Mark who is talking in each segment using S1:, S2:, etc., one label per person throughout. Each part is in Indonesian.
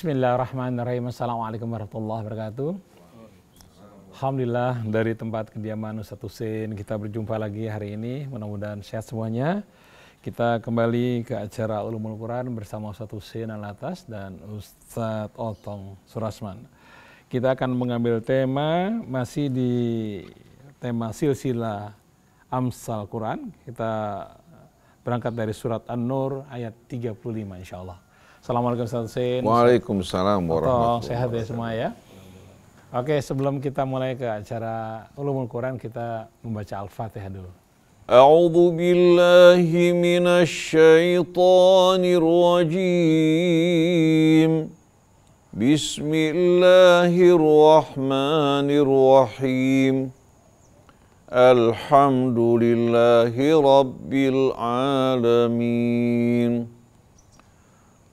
S1: Bismillahirrahmanirrahim. Assalamualaikum warahmatullahi wabarakatuh. Alhamdulillah dari tempat kediaman Ustaz Tusein kita berjumpa lagi hari ini. Mudah-mudahan sehat semuanya. Kita kembali ke acara Ulumul Quran bersama Ustaz Husin al dan Ustaz Otong Surasman. Kita akan mengambil tema masih di tema silsilah Amsal Quran. Kita berangkat dari surat An-Nur ayat 35 insyaallah. Assalamualaikum Ustaz Sin. Waalaikumsalam warahmatullahi wabarakatuh. sehat ya semua ya. Oke, sebelum kita mulai ke acara Ulumul Quran, kita membaca Al-Fatihah dulu.
S2: A'udhu billahi minash rajim. Bismillahirrahmanirrahim. Alhamdulillahi rabbil alamin.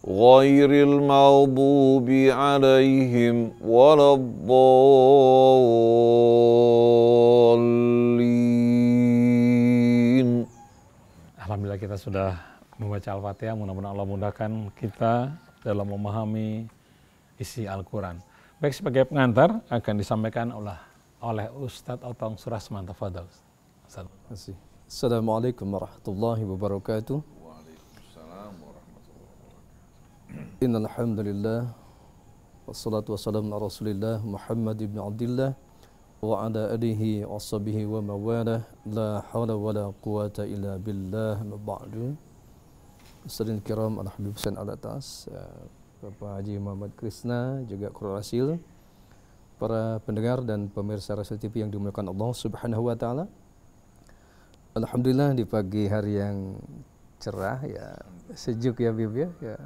S2: غير المغضوب عليهم ولا الضالين Alhamdulillah kita sudah membaca
S1: Al-Fatihah, mudah-mudahan Allah mudahkan kita dalam memahami isi Al-Quran. Baik sebagai pengantar akan disampaikan oleh, oleh Ustadz Otong Surasman Tafadhal.
S3: Assalamualaikum warahmatullahi wabarakatuh. إن الحمد لله والصلاة والسلام على Muhammad ibn Abdullah, wa عبد الله وعلى wa وصحبه La لا wa la قوة إلا بالله ما بعد Ustazin Kiram Al-Habib Hussein Al-Atas eh, Bapak Haji Muhammad Krishna Juga Kurul Para pendengar dan pemirsa Rasul TV Yang dimulakan Allah Subhanahu Wa Taala. Alhamdulillah di pagi hari yang cerah ya sejuk ya Bib ya, ya.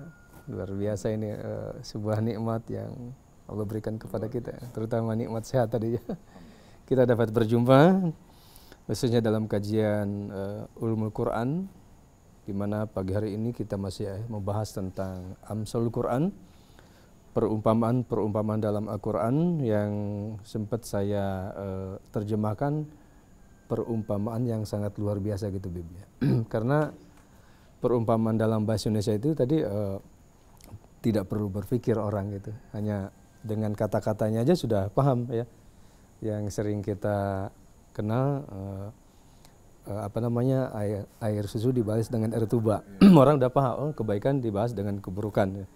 S3: luar biasa ini uh, sebuah nikmat yang Allah berikan kepada kita, terutama nikmat sehat tadi Kita dapat berjumpa khususnya dalam kajian uh, Ulumul Quran di mana pagi hari ini kita masih eh, membahas tentang Amsalul Quran, perumpamaan-perumpamaan dalam Al-Qur'an yang sempat saya uh, terjemahkan perumpamaan yang sangat luar biasa gitu Bib ya. Karena perumpamaan dalam bahasa Indonesia itu tadi uh, tidak perlu berpikir orang gitu hanya dengan kata-katanya aja sudah paham ya yang sering kita kenal uh, uh, apa namanya air, air susu dibalas dengan air tuba orang udah paham oh, kebaikan dibahas dengan keburukan ya.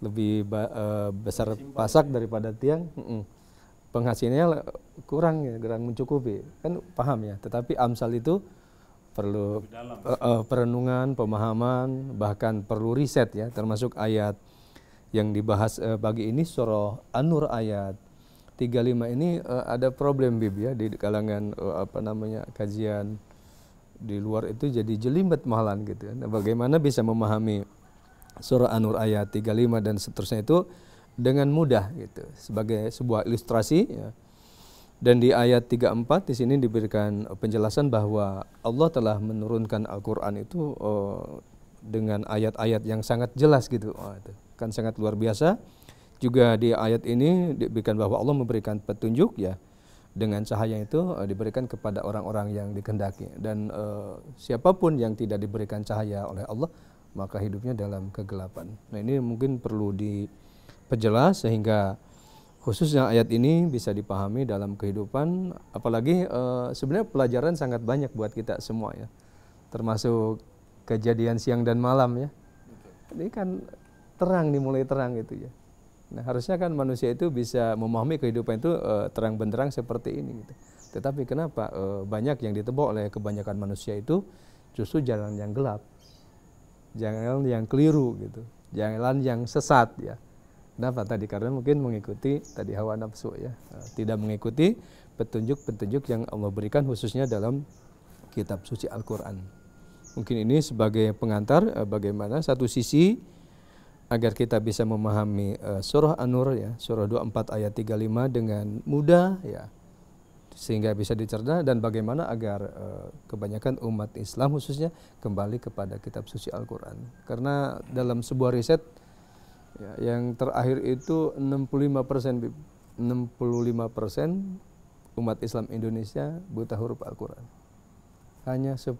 S3: lebih ba, uh, besar pasak ya. daripada tiang mm -mm. penghasilnya kurang ya kurang mencukupi kan paham ya tetapi amsal itu perlu uh, uh, perenungan, pemahaman, bahkan perlu riset ya, termasuk ayat yang dibahas uh, pagi ini surah An-Nur ayat 35 ini uh, ada problem Bib ya di kalangan uh, apa namanya kajian di luar itu jadi jelimet mahalan gitu ya. Nah, bagaimana bisa memahami surah An-Nur ayat 35 dan seterusnya itu dengan mudah gitu sebagai sebuah ilustrasi ya. Dan di ayat 34 di sini diberikan penjelasan bahwa Allah telah menurunkan Al-Qur'an itu uh, dengan ayat-ayat yang sangat jelas gitu. Oh, itu akan sangat luar biasa. Juga di ayat ini diberikan bahwa Allah memberikan petunjuk ya dengan cahaya itu uh, diberikan kepada orang-orang yang dikehendaki dan uh, siapapun yang tidak diberikan cahaya oleh Allah maka hidupnya dalam kegelapan. Nah ini mungkin perlu diperjelas sehingga khususnya ayat ini bisa dipahami dalam kehidupan apalagi uh, sebenarnya pelajaran sangat banyak buat kita semua ya termasuk kejadian siang dan malam ya. Ini kan terang dimulai terang gitu ya. Nah, harusnya kan manusia itu bisa memahami kehidupan itu e, terang benderang seperti ini gitu. Tetapi kenapa e, banyak yang ditebak oleh kebanyakan manusia itu justru jalan yang gelap. Jalan yang keliru gitu. Jalan yang sesat ya. Kenapa tadi? Karena mungkin mengikuti tadi hawa nafsu ya. Eh, tidak mengikuti petunjuk-petunjuk yang Allah berikan khususnya dalam kitab suci Al-Qur'an. Mungkin ini sebagai pengantar bagaimana satu sisi agar kita bisa memahami uh, surah An-Nur ya, surah 24 ayat 35 dengan mudah ya. Sehingga bisa dicerna dan bagaimana agar uh, kebanyakan umat Islam khususnya kembali kepada kitab suci Al-Qur'an. Karena dalam sebuah riset ya, yang terakhir itu 65% 65% umat Islam Indonesia buta huruf Al-Qur'an hanya 10%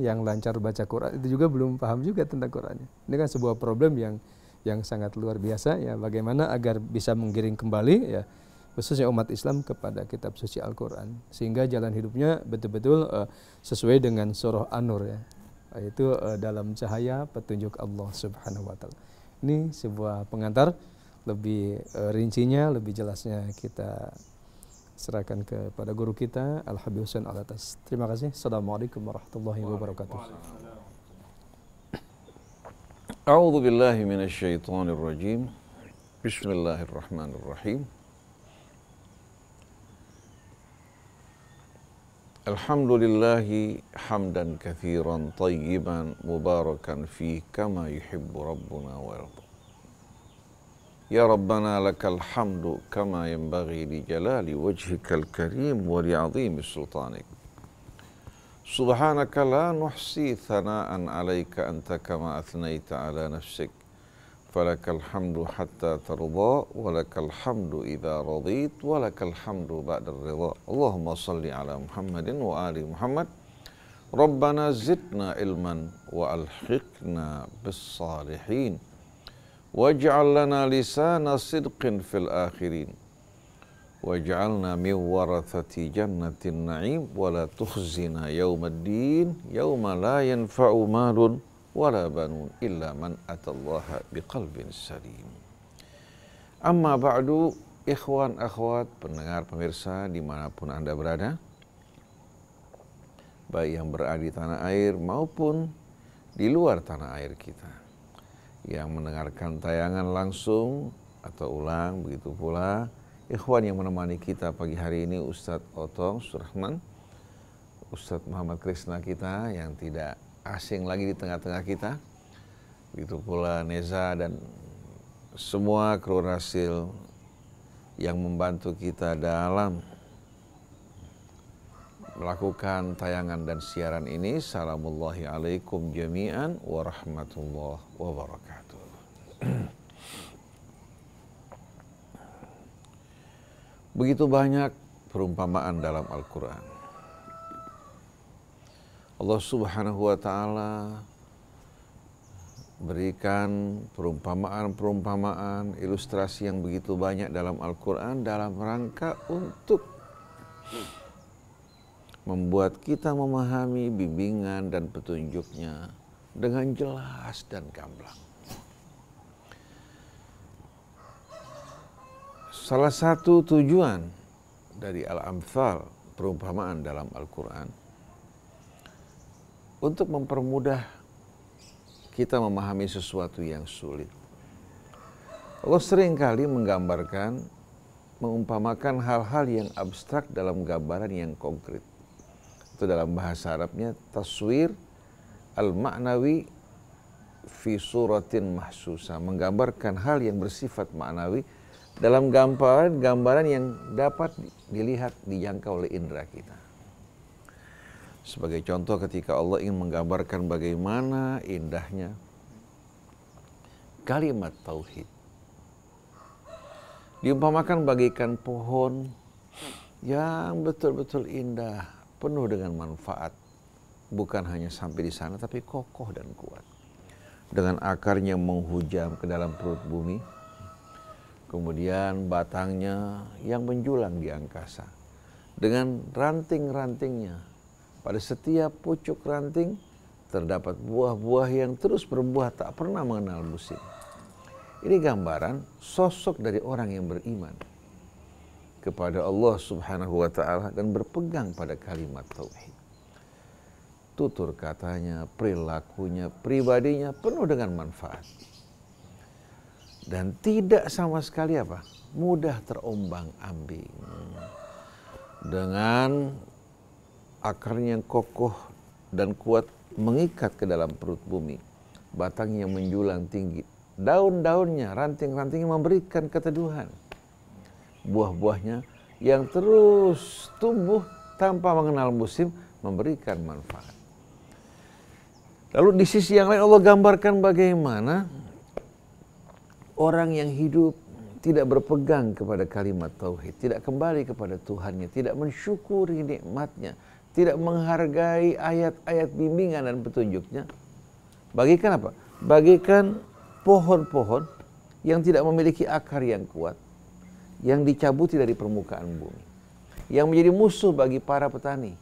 S3: yang lancar baca Quran itu juga belum paham juga tentang Qurannya. Ini kan sebuah problem yang yang sangat luar biasa ya bagaimana agar bisa menggiring kembali ya khususnya umat Islam kepada kitab suci Al-Qur'an sehingga jalan hidupnya betul-betul uh, sesuai dengan surah An-Nur ya. Itu uh, eh, dalam cahaya petunjuk Allah Subhanahu wa taala. Ini sebuah pengantar lebih uh, rincinya, lebih jelasnya kita serahkan kepada guru kita Al Habib Husain Al Atas. Terima kasih. Assalamualaikum warahmatullahi wabarakatuh.
S2: A'udzu billahi minasyaitonir rajim. Bismillahirrahmanirrahim. الحمد لله حمدا كثيرا طيبا مباركا فيه كما يحب ربنا ويرضى يا ربنا لك الحمد كما ينبغي لجلال وجهك الكريم ولعظيم سلطانك سبحانك لا نحصي ثناء عليك أنت كما أثنيت على نفسك فلك الحمد حتى ترضى ولك الحمد إذا رضيت ولك الحمد بعد الرضا اللهم صل على محمد
S4: وآل محمد ربنا زدنا علما وألحقنا بالصالحين Waj'al lana lisana sidqin fil akhirin. Waj'alna min warathati jannatin na'im wa la tukhzina yawmaddin yawma la yanfa'u malun wa banun illa man atallaha biqalbin salim. Amma ba'du ikhwan akhwat pendengar pemirsa dimanapun anda berada baik yang berada di tanah air maupun di luar tanah air kita yang mendengarkan tayangan langsung atau ulang, begitu pula ikhwan yang menemani kita pagi hari ini Ustadz Otong Surahman, Ustadz Muhammad Krishna kita yang tidak asing lagi di tengah-tengah kita, begitu pula Neza dan semua kru rasil yang membantu kita dalam melakukan tayangan dan siaran ini. Assalamualaikum jami'an warahmatullahi wabarakatuh. Begitu banyak perumpamaan dalam Al-Quran. Allah subhanahu wa ta'ala berikan perumpamaan-perumpamaan, ilustrasi yang begitu banyak dalam Al-Quran dalam rangka untuk membuat kita memahami bimbingan dan petunjuknya dengan jelas dan gamblang. salah satu tujuan dari Al-Amthal, perumpamaan dalam Al-Quran, untuk mempermudah kita memahami sesuatu yang sulit. Allah seringkali menggambarkan, mengumpamakan hal-hal yang abstrak dalam gambaran yang konkret. Itu dalam bahasa Arabnya taswir al-ma'nawi fi suratin mahsusa, menggambarkan hal yang bersifat ma'nawi dalam gambaran gambaran yang dapat dilihat dijangkau oleh indera kita. Sebagai contoh ketika Allah ingin menggambarkan bagaimana indahnya kalimat tauhid. Diumpamakan bagaikan pohon yang betul-betul indah, penuh dengan manfaat. Bukan hanya sampai di sana tapi kokoh dan kuat. Dengan akarnya menghujam ke dalam perut bumi, kemudian batangnya yang menjulang di angkasa. Dengan ranting-rantingnya, pada setiap pucuk ranting terdapat buah-buah yang terus berbuah tak pernah mengenal musim. Ini gambaran sosok dari orang yang beriman kepada Allah Subhanahu wa taala dan berpegang pada kalimat tauhid. Tutur katanya, perilakunya, pribadinya penuh dengan manfaat dan tidak sama sekali apa mudah terombang ambing dengan akarnya yang kokoh dan kuat mengikat ke dalam perut bumi batang yang menjulang tinggi daun-daunnya ranting-rantingnya memberikan keteduhan buah-buahnya yang terus tumbuh tanpa mengenal musim memberikan manfaat lalu di sisi yang lain Allah gambarkan bagaimana Orang yang hidup tidak berpegang kepada kalimat tauhid, tidak kembali kepada Tuhannya, tidak mensyukuri nikmatnya, tidak menghargai ayat-ayat bimbingan dan petunjuknya. Bagikan apa? Bagikan pohon-pohon yang tidak memiliki akar yang kuat, yang dicabuti dari permukaan bumi, yang menjadi musuh bagi para petani.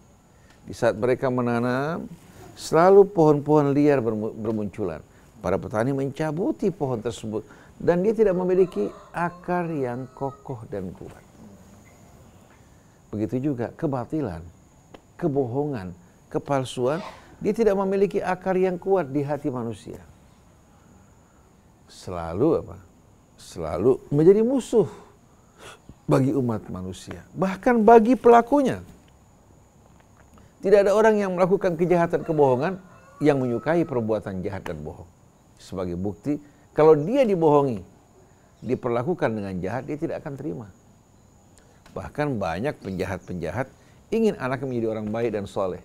S4: Di saat mereka menanam, selalu pohon-pohon liar bermunculan. Para petani mencabuti pohon tersebut dan dia tidak memiliki akar yang kokoh dan kuat. Begitu juga kebatilan, kebohongan, kepalsuan, dia tidak memiliki akar yang kuat di hati manusia. Selalu apa? Selalu menjadi musuh bagi umat manusia, bahkan bagi pelakunya. Tidak ada orang yang melakukan kejahatan kebohongan yang menyukai perbuatan jahat dan bohong. Sebagai bukti kalau dia dibohongi, diperlakukan dengan jahat, dia tidak akan terima. Bahkan banyak penjahat-penjahat ingin anaknya menjadi orang baik dan soleh.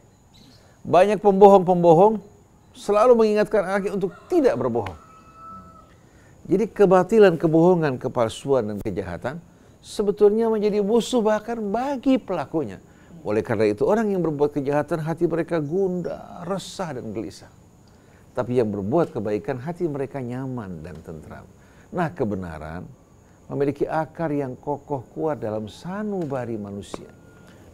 S4: Banyak pembohong-pembohong selalu mengingatkan anaknya untuk tidak berbohong. Jadi kebatilan, kebohongan, kepalsuan, dan kejahatan sebetulnya menjadi musuh bahkan bagi pelakunya. Oleh karena itu orang yang berbuat kejahatan hati mereka gundah, resah, dan gelisah tapi yang berbuat kebaikan hati mereka nyaman dan tentram. Nah, kebenaran memiliki akar yang kokoh kuat dalam sanubari manusia.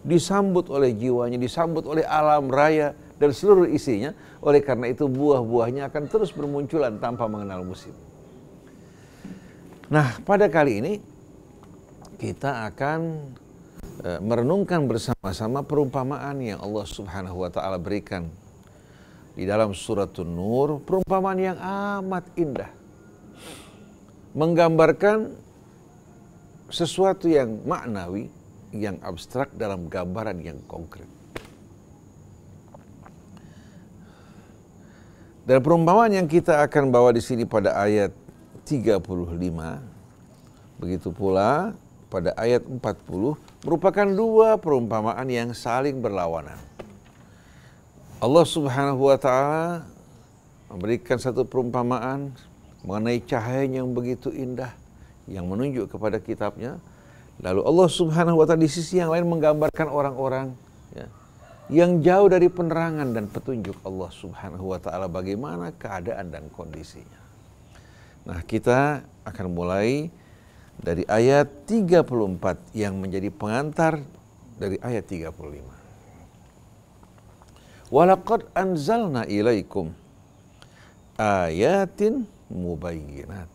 S4: Disambut oleh jiwanya, disambut oleh alam raya dan seluruh isinya. Oleh karena itu buah-buahnya akan terus bermunculan tanpa mengenal musim. Nah, pada kali ini kita akan eh, merenungkan bersama-sama perumpamaan yang Allah Subhanahu wa taala berikan di dalam surat Nur perumpamaan yang amat indah menggambarkan sesuatu yang maknawi yang abstrak dalam gambaran yang konkret dan perumpamaan yang kita akan bawa di sini pada ayat 35 begitu pula pada ayat 40 merupakan dua perumpamaan yang saling berlawanan Allah Subhanahu wa taala memberikan satu perumpamaan mengenai cahaya yang begitu indah yang menunjuk kepada kitabnya. Lalu Allah Subhanahu wa taala di sisi yang lain menggambarkan orang-orang ya, yang jauh dari penerangan dan petunjuk Allah Subhanahu wa taala bagaimana keadaan dan kondisinya. Nah, kita akan mulai dari ayat 34 yang menjadi pengantar dari ayat 35. Walakad anzalna ilaikum ayatin mubayyinat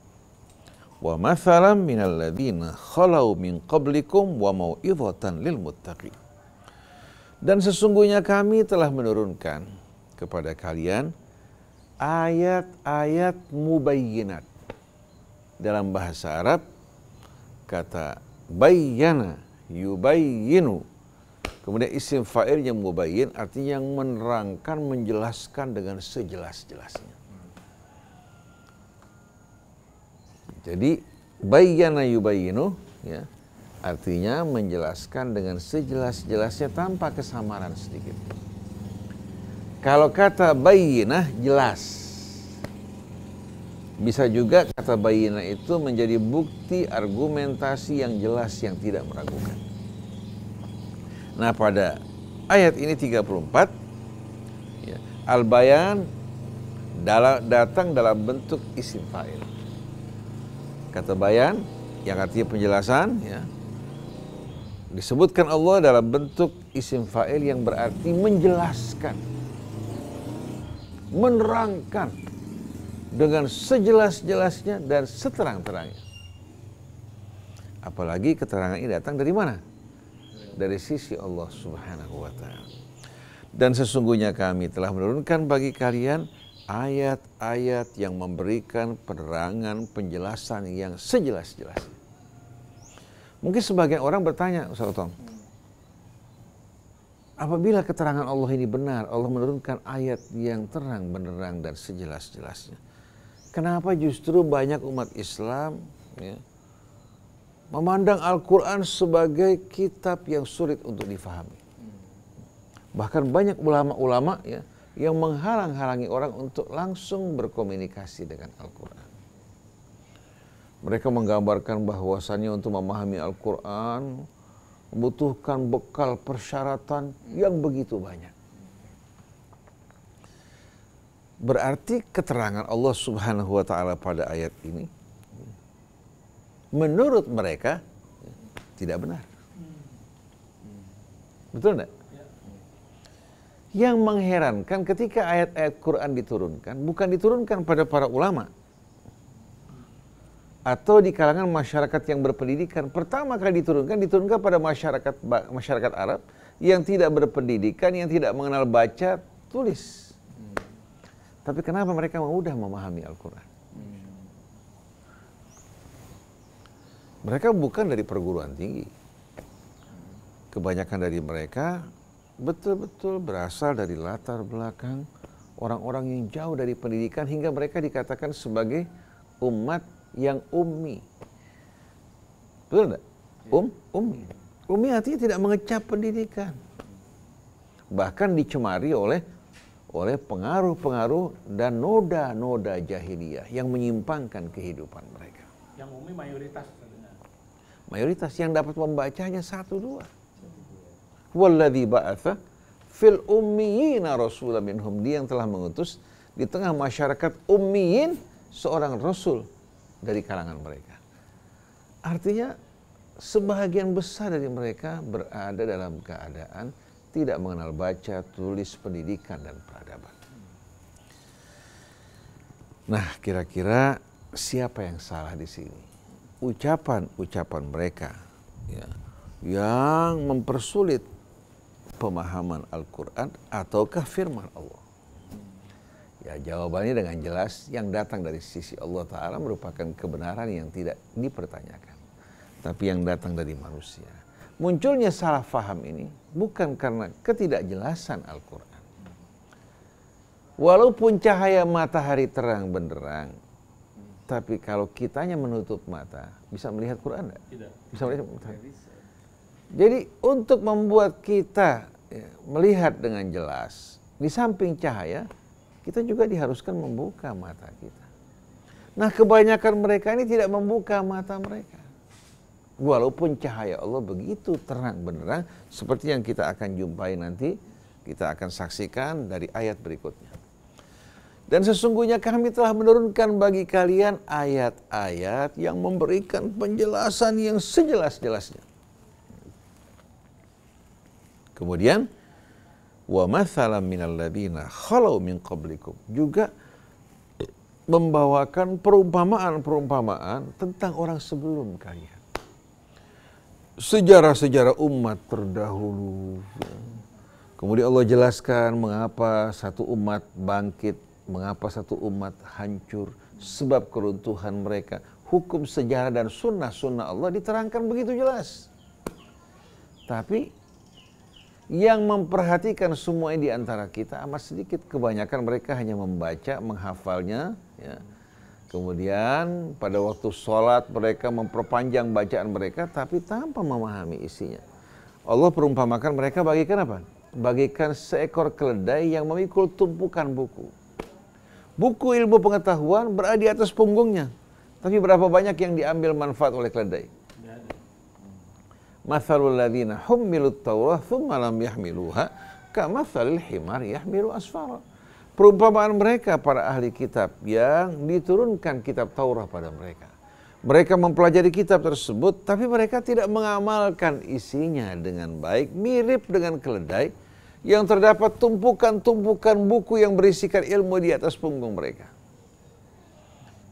S4: wa mathalan minal ladhina khalau min qablikum wa maw'idhatan lil muttaqi Dan sesungguhnya kami telah menurunkan kepada kalian ayat-ayat mubayyinat. Dalam bahasa Arab kata bayyana yubayyinu Kemudian isim fa'il yang mubayyin artinya yang menerangkan, menjelaskan dengan sejelas-jelasnya. Jadi bayyana yubayyinu ya, artinya menjelaskan dengan sejelas-jelasnya tanpa kesamaran sedikit. Kalau kata bayyinah jelas. Bisa juga kata bayyinah itu menjadi bukti argumentasi yang jelas yang tidak meragukan. Nah pada ayat ini 34 ya, Al-Bayan dalam, datang dalam bentuk isim fa'il. Kata bayan yang artinya penjelasan ya. Disebutkan Allah dalam bentuk isim fa'il yang berarti menjelaskan. Menerangkan dengan sejelas-jelasnya dan seterang-terangnya. Apalagi keterangan ini datang dari mana? dari sisi Allah Subhanahu wa taala. Dan sesungguhnya kami telah menurunkan bagi kalian ayat-ayat yang memberikan penerangan, penjelasan yang sejelas jelas Mungkin sebagian orang bertanya, Ustaz Tom, apabila keterangan Allah ini benar, Allah menurunkan ayat yang terang benderang dan sejelas-jelasnya. Kenapa justru banyak umat Islam ya, memandang Al-Quran sebagai kitab yang sulit untuk difahami. Bahkan banyak ulama-ulama ya, yang menghalang-halangi orang untuk langsung berkomunikasi dengan Al-Quran. Mereka menggambarkan bahwasannya untuk memahami Al-Quran membutuhkan bekal persyaratan yang begitu banyak. Berarti keterangan Allah Subhanahu wa taala pada ayat ini menurut mereka tidak benar. Betul enggak? Yang mengherankan ketika ayat-ayat Quran diturunkan, bukan diturunkan pada para ulama atau di kalangan masyarakat yang berpendidikan. Pertama kali diturunkan diturunkan pada masyarakat masyarakat Arab yang tidak berpendidikan, yang tidak mengenal baca tulis. Tapi kenapa mereka mudah memahami Al-Qur'an? mereka bukan dari perguruan tinggi. Kebanyakan dari mereka betul-betul berasal dari latar belakang orang-orang yang jauh dari pendidikan hingga mereka dikatakan sebagai umat yang ummi. Betul enggak? Iya. Um, ummi. Ummi artinya tidak mengecap pendidikan. Bahkan dicemari oleh oleh pengaruh-pengaruh dan noda-noda jahiliyah yang menyimpangkan kehidupan mereka.
S1: Yang ummi mayoritas
S4: Mayoritas yang dapat membacanya satu dua. Walladhi ba'atha fil ummiyina rasulah minhum. Dia yang telah mengutus di tengah masyarakat ummiyin seorang rasul dari kalangan mereka. Artinya sebahagian besar dari mereka berada dalam keadaan tidak mengenal baca, tulis, pendidikan, dan peradaban. Nah, kira-kira siapa yang salah di sini? ucapan-ucapan mereka ya, ya, yang mempersulit pemahaman Al-Quran ataukah firman Allah. Ya jawabannya dengan jelas yang datang dari sisi Allah Ta'ala merupakan kebenaran yang tidak dipertanyakan. Tapi yang datang dari manusia. Munculnya salah faham ini bukan karena ketidakjelasan Al-Quran. Walaupun cahaya matahari terang benderang, tapi kalau kitanya menutup mata, bisa melihat Quran enggak? Tidak. Bisa melihat Quran. Jadi untuk membuat kita ya, melihat dengan jelas, di samping cahaya, kita juga diharuskan membuka mata kita. Nah kebanyakan mereka ini tidak membuka mata mereka. Walaupun cahaya Allah begitu terang benderang seperti yang kita akan jumpai nanti, kita akan saksikan dari ayat berikutnya. Dan sesungguhnya kami telah menurunkan bagi kalian ayat-ayat yang memberikan penjelasan yang sejelas-jelasnya. Kemudian, wa mathalam minal ladina khalau min qablikum juga membawakan perumpamaan-perumpamaan tentang orang sebelum kalian. Sejarah-sejarah umat terdahulu. Kemudian Allah jelaskan mengapa satu umat bangkit Mengapa satu umat hancur sebab keruntuhan mereka. Hukum sejarah dan sunnah-sunnah Allah diterangkan begitu jelas. Tapi yang memperhatikan semua ini di antara kita amat sedikit. Kebanyakan mereka hanya membaca, menghafalnya. Ya. Kemudian pada waktu sholat mereka memperpanjang bacaan mereka tapi tanpa memahami isinya. Allah perumpamakan mereka bagikan apa? Bagikan seekor keledai yang memikul tumpukan buku. Buku ilmu pengetahuan berada di atas punggungnya. Tapi berapa banyak yang diambil manfaat oleh keledai? Masalul ladhina humilut tawrah thumma lam yahmiluha kamathalil himar yahmilu asfara. Perumpamaan mereka para ahli kitab yang diturunkan kitab Taurah pada mereka. Mereka mempelajari kitab tersebut tapi mereka tidak mengamalkan isinya dengan baik mirip dengan keledai yang terdapat tumpukan-tumpukan buku yang berisikan ilmu di atas punggung mereka.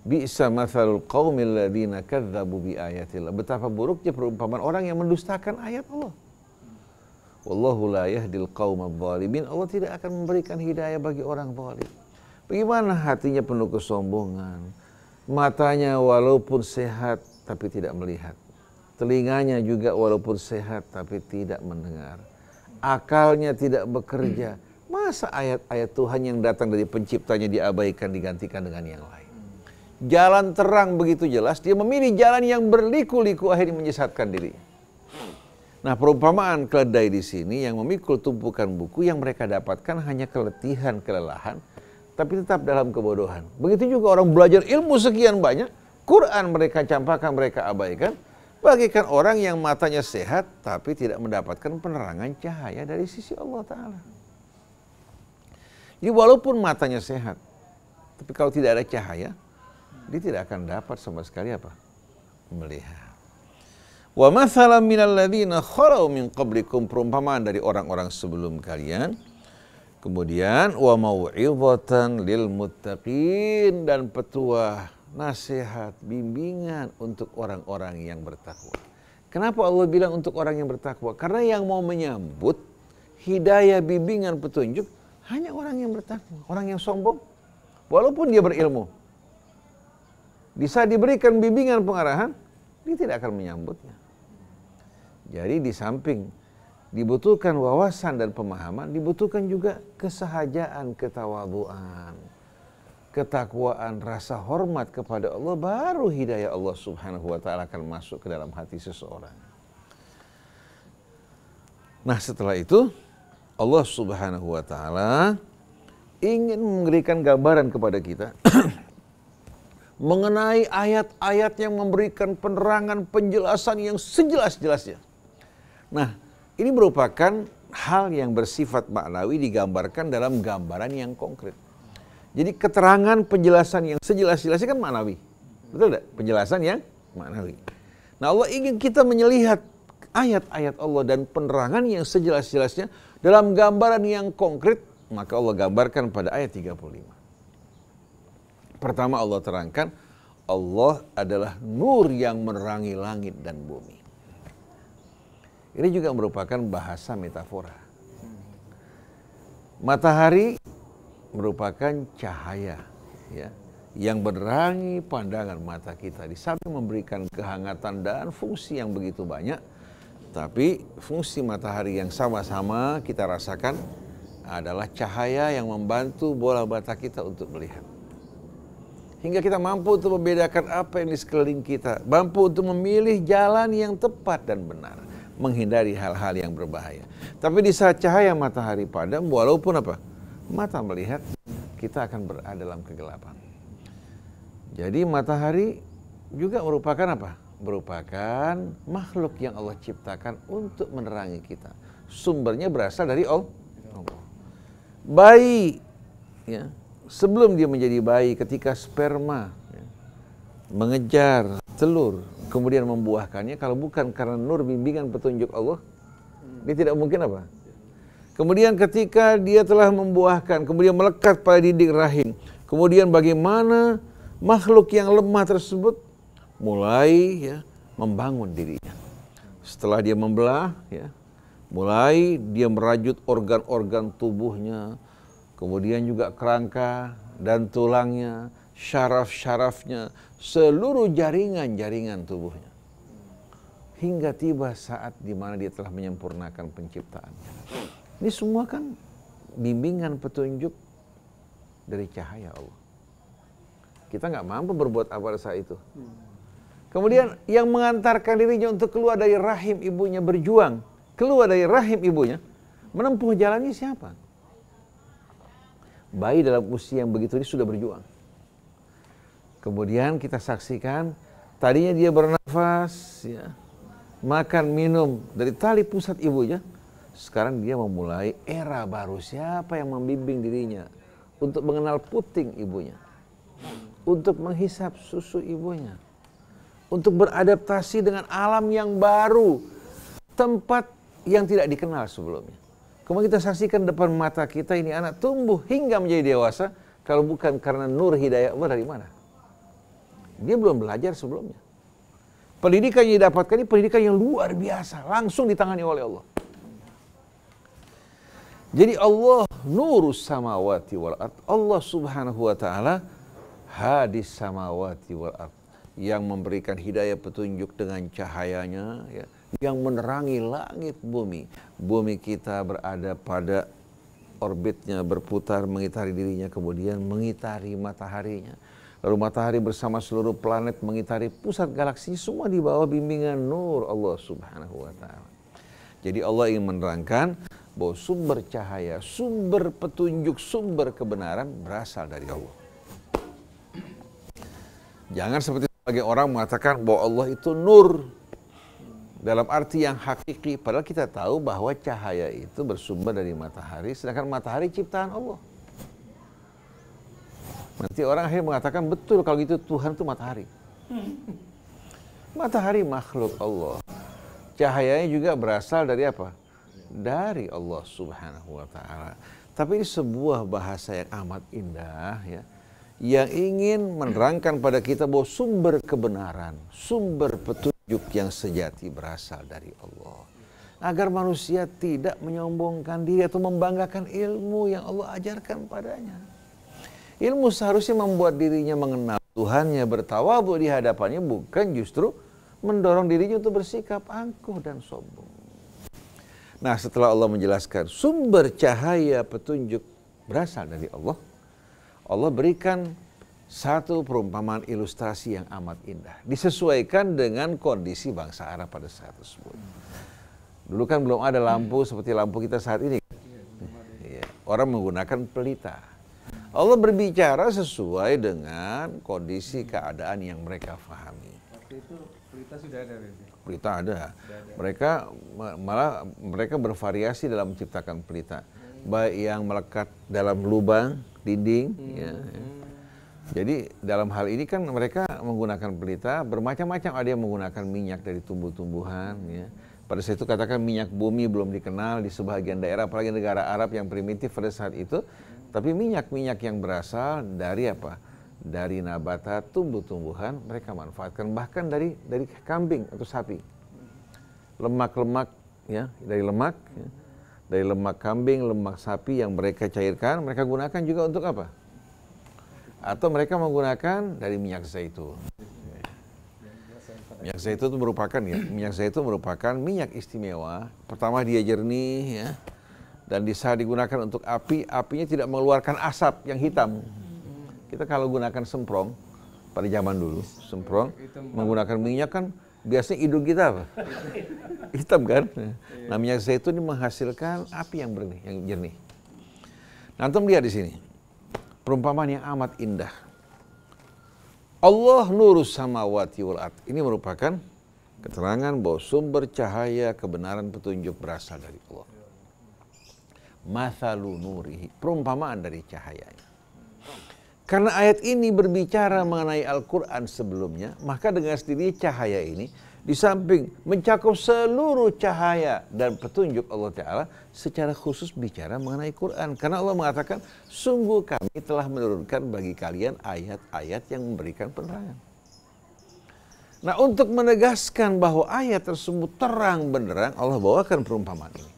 S4: Bisa mathalul qaumil ladina kadzabu bi ayatillah. Betapa buruknya perumpamaan orang yang mendustakan ayat Allah. Wallahu la yahdil zalimin. Allah tidak akan memberikan hidayah bagi orang zalim. Bagaimana hatinya penuh kesombongan, matanya walaupun sehat tapi tidak melihat, telinganya juga walaupun sehat tapi tidak mendengar akalnya tidak bekerja. Masa ayat-ayat Tuhan yang datang dari penciptanya diabaikan digantikan dengan yang lain. Jalan terang begitu jelas, dia memilih jalan yang berliku-liku akhirnya menyesatkan diri. Nah perumpamaan keledai di sini yang memikul tumpukan buku yang mereka dapatkan hanya keletihan, kelelahan, tapi tetap dalam kebodohan. Begitu juga orang belajar ilmu sekian banyak, Quran mereka campakan, mereka abaikan, Bagikan orang yang matanya sehat tapi tidak mendapatkan penerangan cahaya dari sisi Allah Ta'ala. Jadi ya, walaupun matanya sehat, tapi kalau tidak ada cahaya, dia tidak akan dapat sama sekali apa? Melihat. Wa mathalam minal ladzina kharau min qablikum perumpamaan dari orang-orang sebelum kalian. Kemudian wa mau'izatan lil muttaqin dan petua nasihat, bimbingan untuk orang-orang yang bertakwa. Kenapa Allah bilang untuk orang yang bertakwa? Karena yang mau menyambut hidayah, bimbingan, petunjuk hanya orang yang bertakwa, orang yang sombong. Walaupun dia berilmu. Bisa diberikan bimbingan pengarahan, dia tidak akan menyambutnya. Jadi di samping dibutuhkan wawasan dan pemahaman, dibutuhkan juga kesahajaan, ketawabuan ketakwaan, rasa hormat kepada Allah baru hidayah Allah Subhanahu wa taala akan masuk ke dalam hati seseorang. Nah, setelah itu Allah Subhanahu wa taala ingin memberikan gambaran kepada kita mengenai ayat-ayat yang memberikan penerangan penjelasan yang sejelas-jelasnya. Nah, ini merupakan hal yang bersifat maknawi digambarkan dalam gambaran yang konkret. Jadi keterangan penjelasan yang sejelas-jelasnya kan maknawi. Betul tidak? Penjelasan yang maknawi. Nah Allah ingin kita melihat ayat-ayat Allah dan penerangan yang sejelas-jelasnya dalam gambaran yang konkret. Maka Allah gambarkan pada ayat 35. Pertama Allah terangkan, Allah adalah nur yang menerangi langit dan bumi. Ini juga merupakan bahasa metafora. Matahari merupakan cahaya ya, yang berangi pandangan mata kita. Di samping memberikan kehangatan dan fungsi yang begitu banyak, tapi fungsi matahari yang sama-sama kita rasakan adalah cahaya yang membantu bola mata kita untuk melihat. Hingga kita mampu untuk membedakan apa yang di sekeliling kita, mampu untuk memilih jalan yang tepat dan benar, menghindari hal-hal yang berbahaya. Tapi di saat cahaya matahari padam, walaupun apa? mata melihat, kita akan berada dalam kegelapan. Jadi matahari juga merupakan apa? Merupakan makhluk yang Allah ciptakan untuk menerangi kita. Sumbernya berasal dari Allah. Bayi, ya, sebelum dia menjadi bayi, ketika sperma ya, mengejar telur, kemudian membuahkannya, kalau bukan karena nur bimbingan petunjuk Allah, dia tidak mungkin apa? Kemudian ketika dia telah membuahkan, kemudian melekat pada dinding rahim. Kemudian bagaimana makhluk yang lemah tersebut mulai ya membangun dirinya. Setelah dia membelah ya, mulai dia merajut organ-organ tubuhnya, kemudian juga kerangka dan tulangnya, syaraf-syarafnya, seluruh jaringan-jaringan tubuhnya. Hingga tiba saat di mana dia telah menyempurnakan penciptaannya. Ini semua kan bimbingan petunjuk dari cahaya Allah. Kita nggak mampu berbuat apa rasa itu. Kemudian yang mengantarkan dirinya untuk keluar dari rahim ibunya berjuang, keluar dari rahim ibunya, menempuh jalannya siapa? Bayi dalam usia yang begitu ini sudah berjuang. Kemudian kita saksikan tadinya dia bernafas, ya, makan minum dari tali pusat ibunya, sekarang dia memulai era baru. Siapa yang membimbing dirinya untuk mengenal puting ibunya? Untuk menghisap susu ibunya? Untuk beradaptasi dengan alam yang baru. Tempat yang tidak dikenal sebelumnya. Kemudian kita saksikan depan mata kita ini anak tumbuh hingga menjadi dewasa. Kalau bukan karena nur hidayah Allah dari mana? Dia belum belajar sebelumnya. Pendidikan yang didapatkan ini pendidikan yang luar biasa. Langsung ditangani oleh Allah. Jadi Allah nurus samawati wal ard. Allah Subhanahu wa taala hadis samawati wal ard yang memberikan hidayah petunjuk dengan cahayanya ya, yang menerangi langit bumi. Bumi kita berada pada orbitnya berputar mengitari dirinya kemudian mengitari mataharinya. Lalu matahari bersama seluruh planet mengitari pusat galaksi semua di bawah bimbingan nur Allah Subhanahu wa taala. Jadi Allah ingin menerangkan bahwa sumber cahaya, sumber petunjuk, sumber kebenaran berasal dari Allah. Jangan seperti sebagai orang mengatakan bahwa Allah itu nur dalam arti yang hakiki padahal kita tahu bahwa cahaya itu bersumber dari matahari sedangkan matahari ciptaan Allah. Nanti orang akhirnya mengatakan betul kalau gitu Tuhan itu matahari. Hmm. Matahari makhluk Allah. Cahayanya juga berasal dari apa? dari Allah Subhanahu wa taala. Tapi ini sebuah bahasa yang amat indah ya yang ingin menerangkan pada kita bahwa sumber kebenaran, sumber petunjuk yang sejati berasal dari Allah. Agar manusia tidak menyombongkan diri atau membanggakan ilmu yang Allah ajarkan padanya. Ilmu seharusnya membuat dirinya mengenal Tuhannya, bertawabu di hadapannya, bukan justru mendorong dirinya untuk bersikap angkuh dan sombong. Nah setelah Allah menjelaskan sumber cahaya petunjuk berasal dari Allah, Allah berikan satu perumpamaan ilustrasi yang amat indah. Disesuaikan dengan kondisi bangsa Arab pada saat tersebut. Dulu kan belum ada lampu seperti lampu kita saat ini. Iya, orang menggunakan pelita. Allah berbicara sesuai dengan kondisi keadaan yang mereka fahami.
S3: Waktu itu pelita sudah ada
S4: pelita ada. Mereka malah mereka bervariasi dalam menciptakan pelita. Baik yang melekat dalam lubang dinding hmm. Ya, ya. Jadi dalam hal ini kan mereka menggunakan pelita bermacam-macam. Ada yang menggunakan minyak dari tumbuh-tumbuhan ya. Pada saat itu katakan minyak bumi belum dikenal di sebagian daerah apalagi negara Arab yang primitif pada saat itu. Tapi minyak-minyak yang berasal dari apa? dari nabata tumbuh-tumbuhan mereka manfaatkan bahkan dari dari kambing atau sapi lemak-lemak ya dari lemak ya, dari lemak kambing lemak sapi yang mereka cairkan mereka gunakan juga untuk apa atau mereka menggunakan dari minyak zaitun minyak zaitun itu merupakan ya minyak zaitun merupakan minyak istimewa pertama dia jernih ya dan bisa digunakan untuk api apinya tidak mengeluarkan asap yang hitam kita kalau gunakan semprong pada zaman dulu, semprong menggunakan minyak kan biasanya hidung kita apa? Hitam kan? Iya. Nah minyak zaitun ini menghasilkan api yang bernih, yang jernih. Nah, antum lihat di sini. Perumpamaan yang amat indah. Allah nurus samawati wal ard. Ini merupakan keterangan bahwa sumber cahaya kebenaran petunjuk berasal dari Allah. masa nurihi, perumpamaan dari cahayanya. Karena ayat ini berbicara mengenai Al-Quran sebelumnya, maka dengan sendiri cahaya ini di samping mencakup seluruh cahaya dan petunjuk Allah Ta'ala secara khusus bicara mengenai Quran. Karena Allah mengatakan, sungguh kami telah menurunkan bagi kalian ayat-ayat yang memberikan penerangan. Nah untuk menegaskan bahwa ayat tersebut terang benderang, Allah bawakan perumpamaan ini.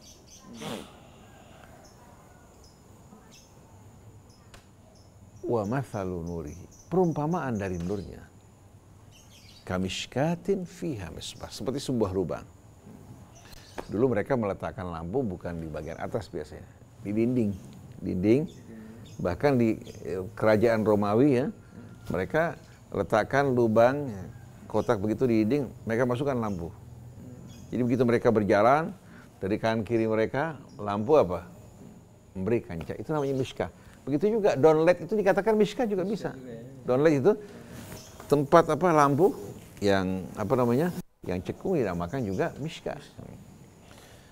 S4: wa mathalu nurihi. Perumpamaan dari nurnya. Kamishkatin fiha misbah. Seperti sebuah lubang. Dulu mereka meletakkan lampu bukan di bagian atas biasanya. Di dinding. Dinding. Bahkan di eh, kerajaan Romawi ya. Mereka letakkan lubang ya, kotak begitu di dinding. Mereka masukkan lampu. Jadi begitu mereka berjalan. Dari kanan kiri mereka lampu apa? Memberi kancah. Itu namanya miskah Begitu juga downlight itu dikatakan mishka juga bisa. Ya. Downlight itu tempat apa lampu yang apa namanya yang cekung dinamakan juga mishka.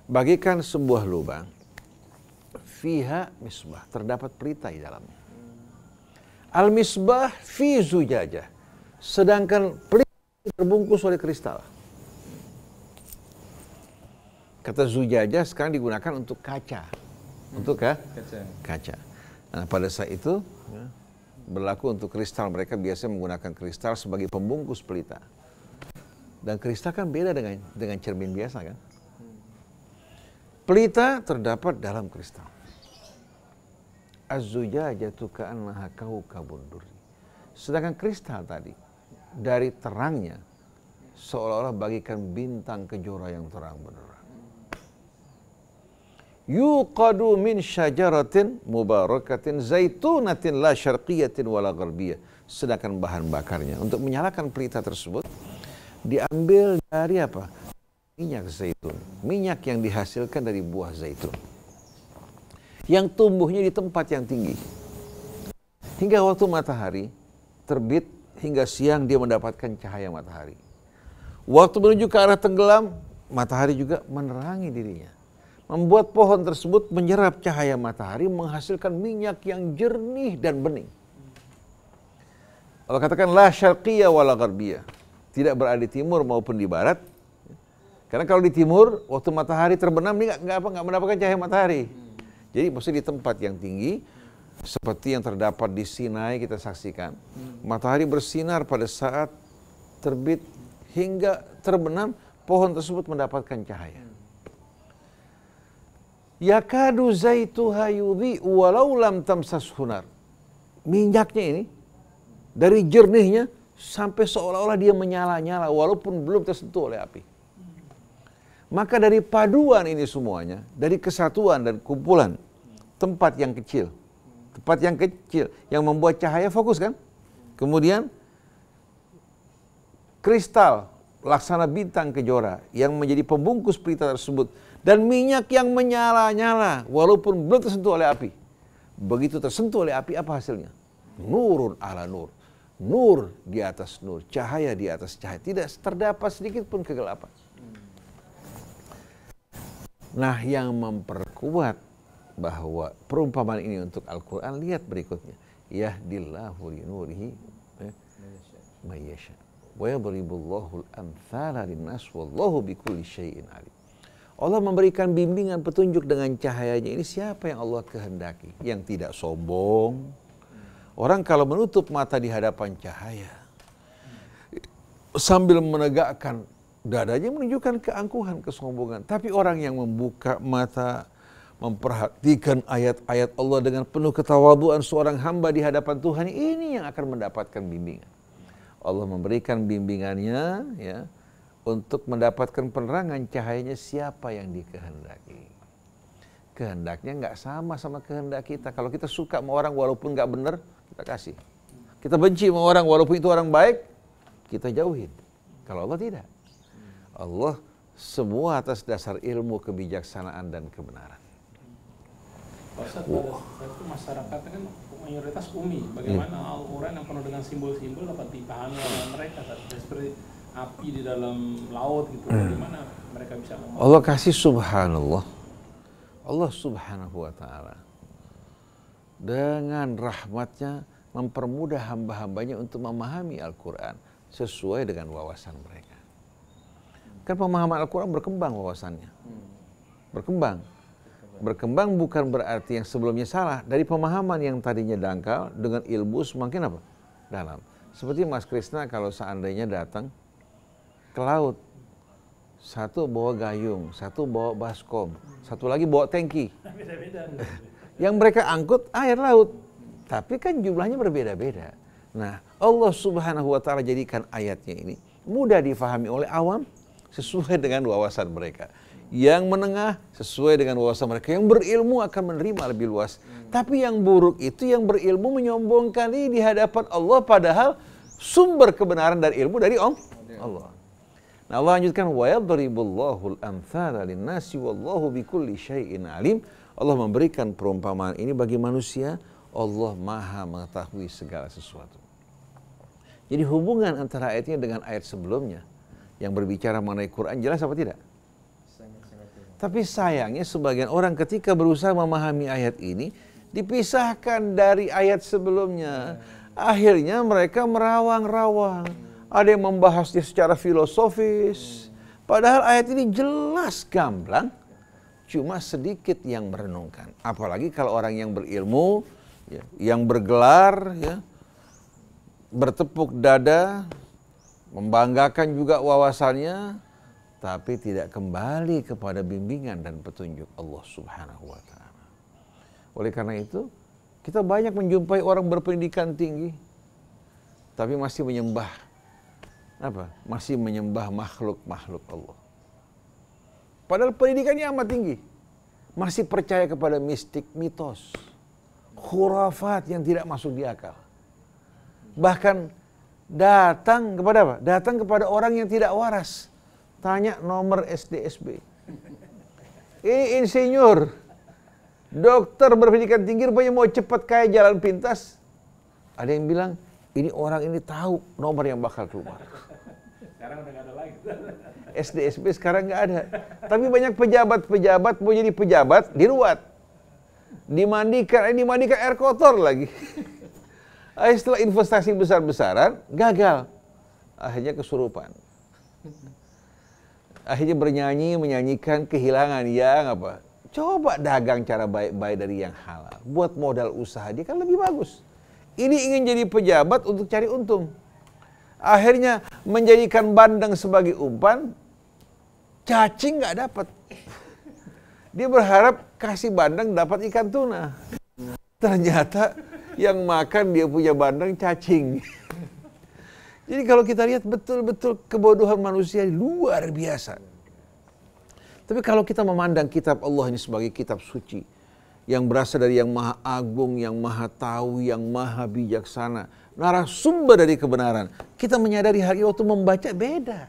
S4: Bagikan sebuah lubang, fiha misbah, terdapat pelita di dalamnya. Al misbah fi zujajah, sedangkan pelita terbungkus oleh kristal. Kata zujajah sekarang digunakan untuk kaca, untuk kaca. Nah, pada saat itu ya, berlaku untuk kristal mereka biasanya menggunakan kristal sebagai pembungkus pelita. Dan kristal kan beda dengan dengan cermin biasa kan. Pelita terdapat dalam kristal. Azuja jatuka annaha kau kabunduri. Sedangkan kristal tadi dari terangnya seolah-olah bagikan bintang kejora yang terang benar yuqadu min syajaratin mubarakatin zaitunatin la syarqiyatin wala gharbiyah. Sedangkan bahan bakarnya untuk menyalakan pelita tersebut diambil dari apa? Minyak zaitun. Minyak yang dihasilkan dari buah zaitun. Yang tumbuhnya di tempat yang tinggi. Hingga waktu matahari terbit hingga siang dia mendapatkan cahaya matahari. Waktu menuju ke arah tenggelam, matahari juga menerangi dirinya membuat pohon tersebut menyerap cahaya matahari menghasilkan minyak yang jernih dan bening. Allah katakan la syarqiyah wa la Tidak berada di timur maupun di barat. Karena kalau di timur waktu matahari terbenam ini nggak apa nggak mendapatkan cahaya matahari. Jadi mesti di tempat yang tinggi seperti yang terdapat di Sinai kita saksikan. Matahari bersinar pada saat terbit hingga terbenam pohon tersebut mendapatkan cahaya. Yakadu zaituha yudhi walau lam tamsas hunar. Minyaknya ini dari jernihnya sampai seolah-olah dia menyala-nyala walaupun belum tersentuh oleh api. Maka dari paduan ini semuanya, dari kesatuan dan kumpulan tempat yang kecil, tempat yang kecil yang membuat cahaya fokus kan? Kemudian kristal laksana bintang kejora yang menjadi pembungkus pelita tersebut dan minyak yang menyala-nyala walaupun belum tersentuh oleh api. Begitu tersentuh oleh api apa hasilnya? Nurun ala nur. Nur di atas nur, cahaya di atas cahaya. Tidak terdapat sedikit pun kegelapan. Nah, yang memperkuat bahwa perumpamaan ini untuk Al-Qur'an lihat berikutnya. Yahdillahu li nurihi eh, mayyasha. Wa yadribullahu al-amthala lin-nas wallahu bikulli syai'in alim. Allah memberikan bimbingan petunjuk dengan cahayanya ini siapa yang Allah kehendaki yang tidak sombong orang kalau menutup mata di hadapan cahaya sambil menegakkan dadanya menunjukkan keangkuhan kesombongan tapi orang yang membuka mata memperhatikan ayat-ayat Allah dengan penuh ketawaduan seorang hamba di hadapan Tuhan ini yang akan mendapatkan bimbingan Allah memberikan bimbingannya ya untuk mendapatkan penerangan cahayanya siapa yang dikehendaki. Kehendaknya nggak sama sama kehendak kita. Kalau kita suka sama orang walaupun nggak benar, kita kasih. Kita benci sama orang walaupun itu orang baik, kita jauhin. Kalau Allah tidak. Allah semua atas dasar ilmu, kebijaksanaan, dan kebenaran.
S1: Pak Ustaz, itu masyarakat kan mayoritas umi. Bagaimana hmm. Iya. orang yang penuh dengan simbol-simbol dapat dipahami oleh mereka? Seperti api di dalam laut gitu hmm. bagaimana mereka bisa
S4: ngomong? Allah kasih subhanallah Allah subhanahu wa ta'ala dengan rahmatnya mempermudah hamba-hambanya untuk memahami Al-Quran sesuai dengan wawasan mereka. Kan pemahaman Al-Quran berkembang wawasannya. Hmm. Berkembang. Berkembang bukan berarti yang sebelumnya salah. Dari pemahaman yang tadinya dangkal dengan ilmu semakin apa? Dalam. Seperti Mas Krishna kalau seandainya datang ke laut. Satu bawa gayung, satu bawa baskom, satu lagi bawa tangki. yang mereka angkut air laut. Tapi kan jumlahnya berbeda-beda. Nah, Allah Subhanahu wa taala jadikan ayatnya ini mudah difahami oleh awam sesuai dengan wawasan mereka. Yang menengah sesuai dengan wawasan mereka. Yang berilmu akan menerima lebih luas. Hmm. Tapi yang buruk itu yang berilmu menyombongkan diri di hadapan Allah padahal sumber kebenaran dari ilmu dari Allah. Nah, Allah lanjutkan wa yadribullahu al-amthala lin-nasi wallahu bikulli syai'in alim. Allah memberikan perumpamaan ini bagi manusia, Allah Maha mengetahui segala sesuatu. Jadi hubungan antara ayatnya dengan ayat sebelumnya yang berbicara mengenai Quran jelas apa tidak? Tapi sayangnya sebagian orang ketika berusaha memahami ayat ini dipisahkan dari ayat sebelumnya. Akhirnya mereka merawang-rawang ada yang membahasnya secara filosofis. Padahal ayat ini jelas gamblang, cuma sedikit yang merenungkan. Apalagi kalau orang yang berilmu, ya, yang bergelar, ya, bertepuk dada, membanggakan juga wawasannya, tapi tidak kembali kepada bimbingan dan petunjuk Allah Subhanahu wa Ta'ala. Oleh karena itu, kita banyak menjumpai orang berpendidikan tinggi, tapi masih menyembah apa? Masih menyembah makhluk-makhluk Allah. Padahal pendidikannya amat tinggi. Masih percaya kepada mistik, mitos, khurafat yang tidak masuk di akal. Bahkan datang kepada apa? Datang kepada orang yang tidak waras. Tanya nomor SDSB. Ini insinyur. Dokter berpendidikan tinggi rupanya mau cepat kaya jalan pintas. Ada yang bilang ini orang ini tahu nomor yang bakal keluar.
S1: Sekarang udah ada lagi.
S4: SDSB sekarang nggak ada. Tapi banyak pejabat-pejabat mau jadi pejabat diruat. Dimandikan, eh, dimandikan air kotor lagi. Akhirnya eh, setelah investasi besar-besaran, gagal. Akhirnya kesurupan. Akhirnya bernyanyi, menyanyikan kehilangan yang apa. Coba dagang cara baik-baik dari yang halal. Buat modal usaha dia kan lebih bagus. Ini ingin jadi pejabat untuk cari untung. Akhirnya menjadikan bandeng sebagai umpan, cacing nggak dapat. Dia berharap kasih bandeng dapat ikan tuna. Ternyata yang makan dia punya bandeng cacing. Jadi kalau kita lihat betul-betul kebodohan manusia luar biasa. Tapi kalau kita memandang kitab Allah ini sebagai kitab suci, yang berasal dari yang maha agung, yang maha tahu, yang maha bijaksana. Narasumber dari kebenaran. Kita menyadari hari waktu membaca beda.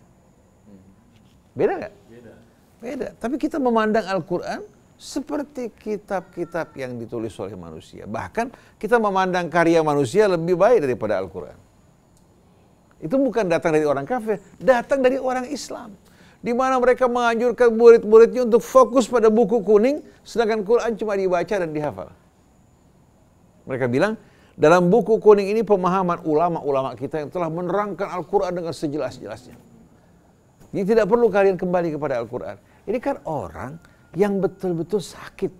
S4: Beda nggak? Beda. Beda. Tapi kita memandang Al-Quran seperti kitab-kitab yang ditulis oleh manusia. Bahkan kita memandang karya manusia lebih baik daripada Al-Quran. Itu bukan datang dari orang kafir, datang dari orang Islam di mana mereka menganjurkan murid-muridnya untuk fokus pada buku kuning, sedangkan Quran cuma dibaca dan dihafal. Mereka bilang, dalam buku kuning ini pemahaman ulama-ulama kita yang telah menerangkan Al-Quran dengan sejelas-jelasnya. Jadi tidak perlu kalian kembali kepada Al-Quran. Ini kan orang yang betul-betul sakit.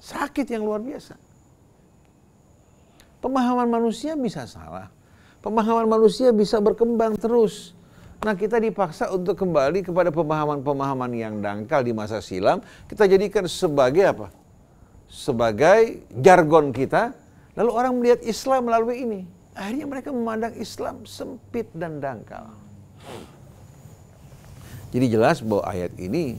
S4: Sakit yang luar biasa. Pemahaman manusia bisa salah. Pemahaman manusia bisa berkembang terus Nah kita dipaksa untuk kembali kepada pemahaman-pemahaman yang dangkal di masa silam. Kita jadikan sebagai apa? Sebagai jargon kita. Lalu orang melihat Islam melalui ini. Akhirnya mereka memandang Islam sempit dan dangkal. Jadi jelas bahwa ayat ini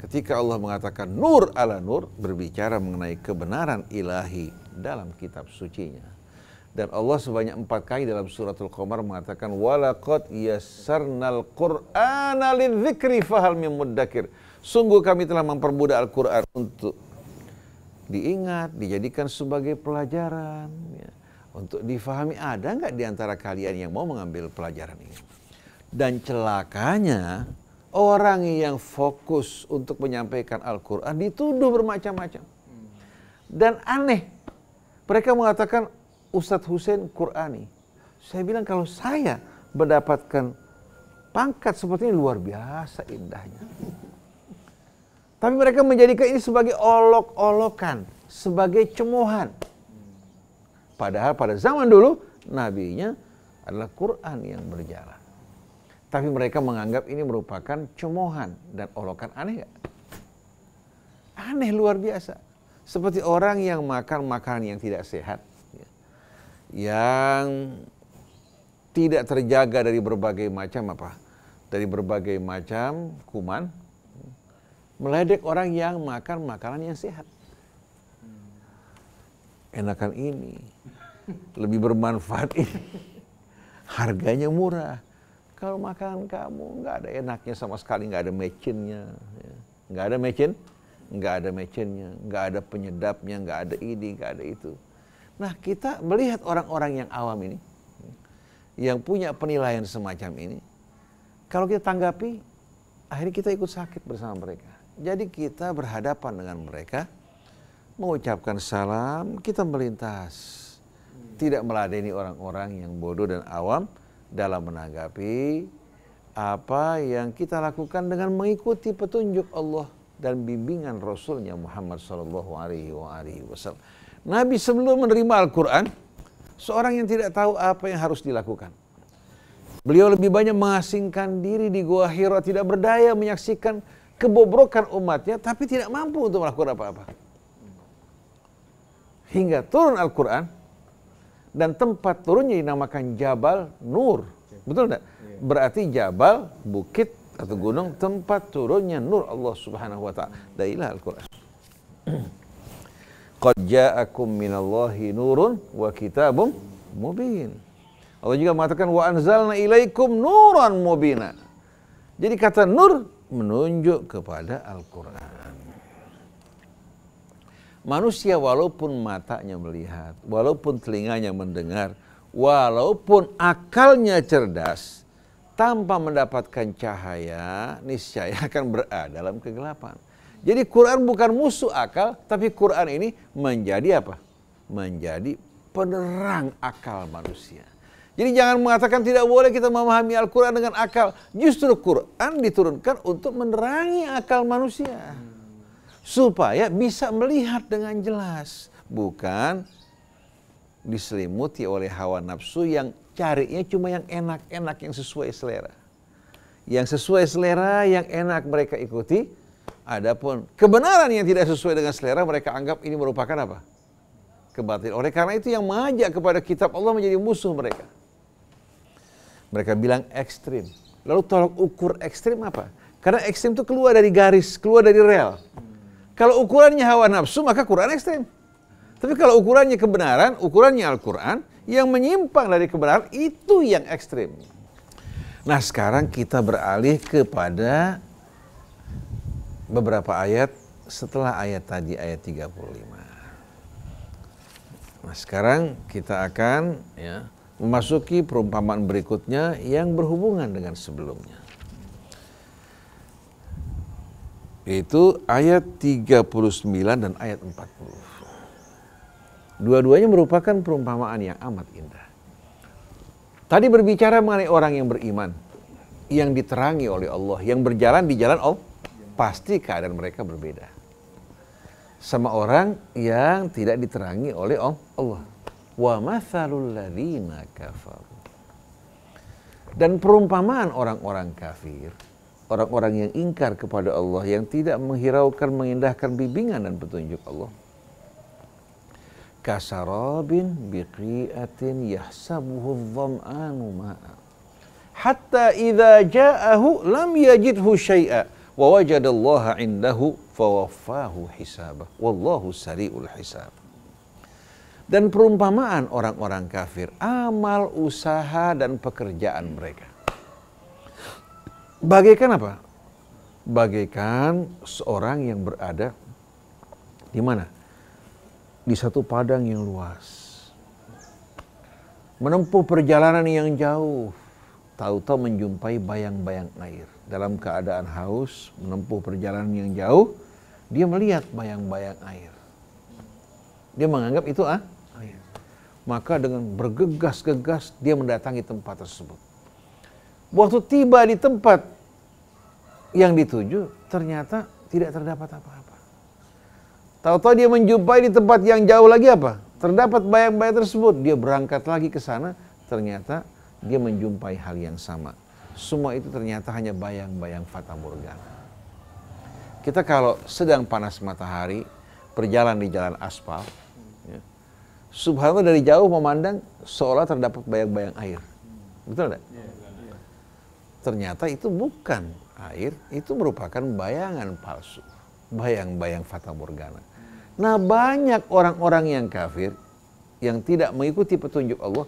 S4: ketika Allah mengatakan nur ala nur berbicara mengenai kebenaran ilahi dalam kitab sucinya. Dan Allah sebanyak empat kali dalam suratul Qamar mengatakan walaqad yassarnal Qur'ana lidzikri fahal min muddakir. Sungguh kami telah mempermudah Al-Qur'an untuk diingat, dijadikan sebagai pelajaran ya. untuk difahami. Ada nggak di antara kalian yang mau mengambil pelajaran ini? Dan celakanya orang yang fokus untuk menyampaikan Al-Qur'an dituduh bermacam-macam. Dan aneh. Mereka mengatakan Ustadz Hussein Qurani. Saya bilang kalau saya mendapatkan pangkat seperti ini luar biasa indahnya. Tapi mereka menjadikan ini sebagai olok-olokan, sebagai cemohan. Padahal pada zaman dulu nabinya adalah Quran yang berjalan. Tapi mereka menganggap ini merupakan cemohan dan olokan aneh gak? Aneh luar biasa. Seperti orang yang makan makanan yang tidak sehat yang tidak terjaga dari berbagai macam apa? Dari berbagai macam kuman meledek orang yang makan makanan yang sehat. Enakan ini lebih bermanfaat ini. Harganya murah. Kalau makan kamu nggak ada enaknya sama sekali, nggak ada mecinnya, ya. nggak ada mecin, nggak ada mecinnya, nggak ada penyedapnya, nggak ada ini, nggak ada itu. Nah kita melihat orang-orang yang awam ini, yang punya penilaian semacam ini, kalau kita tanggapi, akhirnya kita ikut sakit bersama mereka. Jadi kita berhadapan dengan mereka, mengucapkan salam, kita melintas. Tidak meladeni orang-orang yang bodoh dan awam dalam menanggapi apa yang kita lakukan dengan mengikuti petunjuk Allah dan bimbingan Rasulnya Muhammad Shallallahu Alaihi Wasallam. Nabi sebelum menerima Al-Quran, seorang yang tidak tahu apa yang harus dilakukan. Beliau lebih banyak mengasingkan diri di Gua Hira, tidak berdaya menyaksikan kebobrokan umatnya, tapi tidak mampu untuk melakukan apa-apa. Hingga turun Al-Quran, dan tempat turunnya dinamakan Jabal Nur. Betul tidak? Iya. Berarti Jabal, bukit atau gunung, tempat turunnya Nur Allah Subhanahu wa Ta'ala. Dailah Al-Quran. Qad ja'akum minallahi nurun wa kitabum mubin. Allah juga mengatakan wa anzalna ilaikum nuran mubina. Jadi kata nur menunjuk kepada Al-Qur'an. Manusia walaupun matanya melihat, walaupun telinganya mendengar, walaupun akalnya cerdas, tanpa mendapatkan cahaya, niscaya akan berada dalam kegelapan. Jadi Quran bukan musuh akal, tapi Quran ini menjadi apa? Menjadi penerang akal manusia. Jadi jangan mengatakan tidak boleh kita memahami Al-Quran dengan akal. Justru Quran diturunkan untuk menerangi akal manusia. Supaya bisa melihat dengan jelas. Bukan diselimuti oleh hawa nafsu yang carinya cuma yang enak-enak, yang sesuai selera. Yang sesuai selera, yang enak mereka ikuti Adapun kebenaran yang tidak sesuai dengan selera mereka anggap ini merupakan apa? Kebatilan. Oleh karena itu yang mengajak kepada kitab Allah menjadi musuh mereka. Mereka bilang ekstrim. Lalu tolak ukur ekstrim apa? Karena ekstrim itu keluar dari garis, keluar dari rel. Kalau ukurannya hawa nafsu maka Quran ekstrim. Tapi kalau ukurannya kebenaran, ukurannya Al-Quran, yang menyimpang dari kebenaran itu yang ekstrim. Nah sekarang kita beralih kepada beberapa ayat setelah ayat tadi ayat 35. Nah, sekarang kita akan ya memasuki perumpamaan berikutnya yang berhubungan dengan sebelumnya. Yaitu ayat 39 dan ayat 40. Dua-duanya merupakan perumpamaan yang amat indah. Tadi berbicara mengenai orang yang beriman, yang diterangi oleh Allah, yang berjalan di jalan Allah pasti keadaan mereka berbeda. Sama orang yang tidak diterangi oleh Allah. Wa mathalul ladzina kafaru. Dan perumpamaan orang-orang kafir, orang-orang yang ingkar kepada Allah, yang tidak menghiraukan, mengindahkan bimbingan dan petunjuk Allah. Kasarabin biqi'atin yahsabuhu dham'anu ma'a. Hatta idza ja'ahu lam yajidhu syai'a wajadallaha indahu fawaffahu hisabah wallahu sari'ul hisab dan perumpamaan orang-orang kafir amal usaha dan pekerjaan mereka bagaikan apa bagaikan seorang yang berada di mana di satu padang yang luas menempuh perjalanan yang jauh tahu-tahu menjumpai bayang-bayang air. Dalam keadaan haus, menempuh perjalanan yang jauh, dia melihat bayang-bayang air. Dia menganggap itu ah, air. Maka dengan bergegas-gegas dia mendatangi tempat tersebut. Waktu tiba di tempat yang dituju, ternyata tidak terdapat apa-apa. Tahu-tahu dia menjumpai di tempat yang jauh lagi apa? Terdapat bayang-bayang tersebut. Dia berangkat lagi ke sana, ternyata dia menjumpai hal yang sama. Semua itu ternyata hanya bayang-bayang fata morgana. Kita kalau sedang panas matahari, berjalan di jalan aspal, ya, subhanallah dari jauh memandang seolah terdapat bayang-bayang air. Betul tidak? Iya, iya. Ternyata itu bukan air, itu merupakan bayangan palsu. Bayang-bayang fata morgana. Nah banyak orang-orang yang kafir, yang tidak mengikuti petunjuk Allah,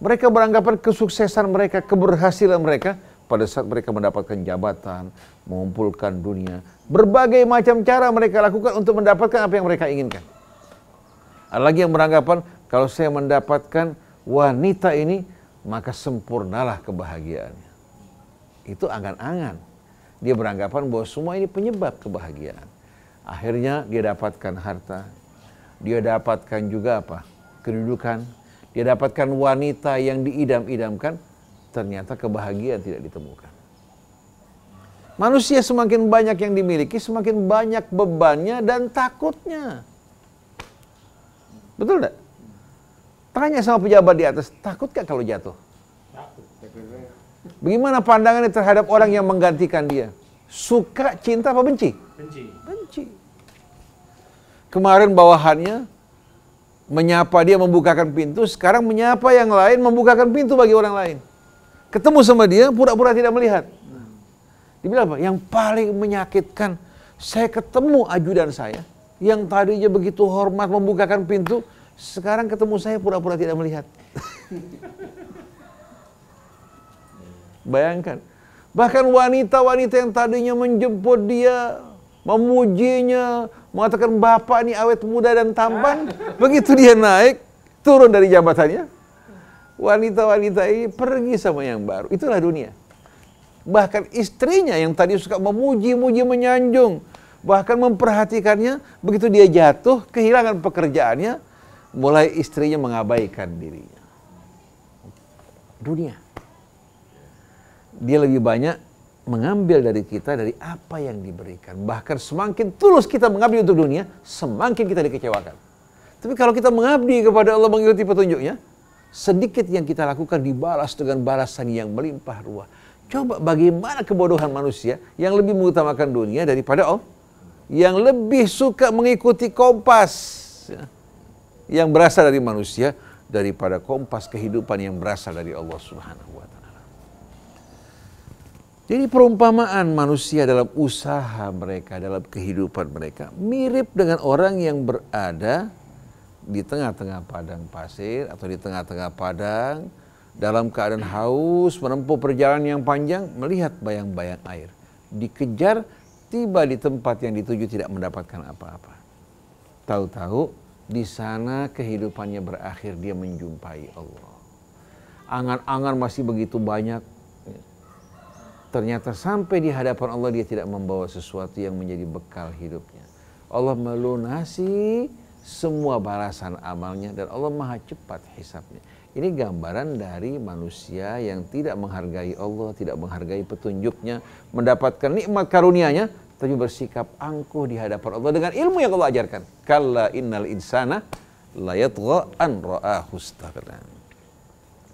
S4: mereka beranggapan kesuksesan mereka, keberhasilan mereka pada saat mereka mendapatkan jabatan, mengumpulkan dunia. Berbagai macam cara mereka lakukan untuk mendapatkan apa yang mereka inginkan. Ada lagi yang beranggapan kalau saya mendapatkan wanita ini maka sempurnalah kebahagiaannya. Itu angan-angan. Dia beranggapan bahwa semua ini penyebab kebahagiaan. Akhirnya dia dapatkan harta, dia dapatkan juga apa? Kedudukan, dia dapatkan wanita yang diidam-idamkan, ternyata kebahagiaan tidak ditemukan. Manusia semakin banyak yang dimiliki, semakin banyak bebannya dan takutnya. Betul tidak? Tanya sama pejabat di atas, takut gak kalau jatuh? Bagaimana pandangannya terhadap orang yang menggantikan dia? Suka, cinta, apa benci?
S3: Benci. Benci.
S4: Kemarin bawahannya menyapa dia membukakan pintu, sekarang menyapa yang lain membukakan pintu bagi orang lain. Ketemu sama dia pura-pura tidak melihat. Dibilang apa? Yang paling menyakitkan, saya ketemu ajudan saya yang tadinya begitu hormat membukakan pintu, sekarang ketemu saya pura-pura tidak melihat. Bayangkan. Bahkan wanita-wanita yang tadinya menjemput dia, memujinya, mengatakan bapak ini awet muda dan tampan. Begitu dia naik, turun dari jabatannya. Wanita-wanita ini pergi sama yang baru. Itulah dunia. Bahkan istrinya yang tadi suka memuji-muji, menyanjung. Bahkan memperhatikannya, begitu dia jatuh, kehilangan pekerjaannya, mulai istrinya mengabaikan dirinya. Dunia. Dia lebih banyak mengambil dari kita dari apa yang diberikan. Bahkan semakin tulus kita mengabdi untuk dunia, semakin kita dikecewakan. Tapi kalau kita mengabdi kepada Allah mengikuti petunjuknya, sedikit yang kita lakukan dibalas dengan balasan yang melimpah ruah. Coba bagaimana kebodohan manusia yang lebih mengutamakan dunia daripada Allah, yang lebih suka mengikuti kompas ya, yang berasal dari manusia daripada kompas kehidupan yang berasal dari Allah Subhanahu wa taala. Jadi perumpamaan manusia dalam usaha mereka, dalam kehidupan mereka mirip dengan orang yang berada di tengah-tengah padang pasir atau di tengah-tengah padang dalam keadaan haus menempuh perjalanan yang panjang melihat bayang-bayang air. Dikejar tiba di tempat yang dituju tidak mendapatkan apa-apa. Tahu-tahu di sana kehidupannya berakhir dia menjumpai Allah. Angan-angan masih begitu banyak, Ternyata sampai di hadapan Allah dia tidak membawa sesuatu yang menjadi bekal hidupnya. Allah melunasi semua balasan amalnya dan Allah maha cepat hisapnya. Ini gambaran dari manusia yang tidak menghargai Allah, tidak menghargai petunjuknya, mendapatkan nikmat karunia-Nya, tapi bersikap angkuh di hadapan Allah dengan ilmu yang Allah ajarkan. Kalla innal insana layatgha an ra'ahu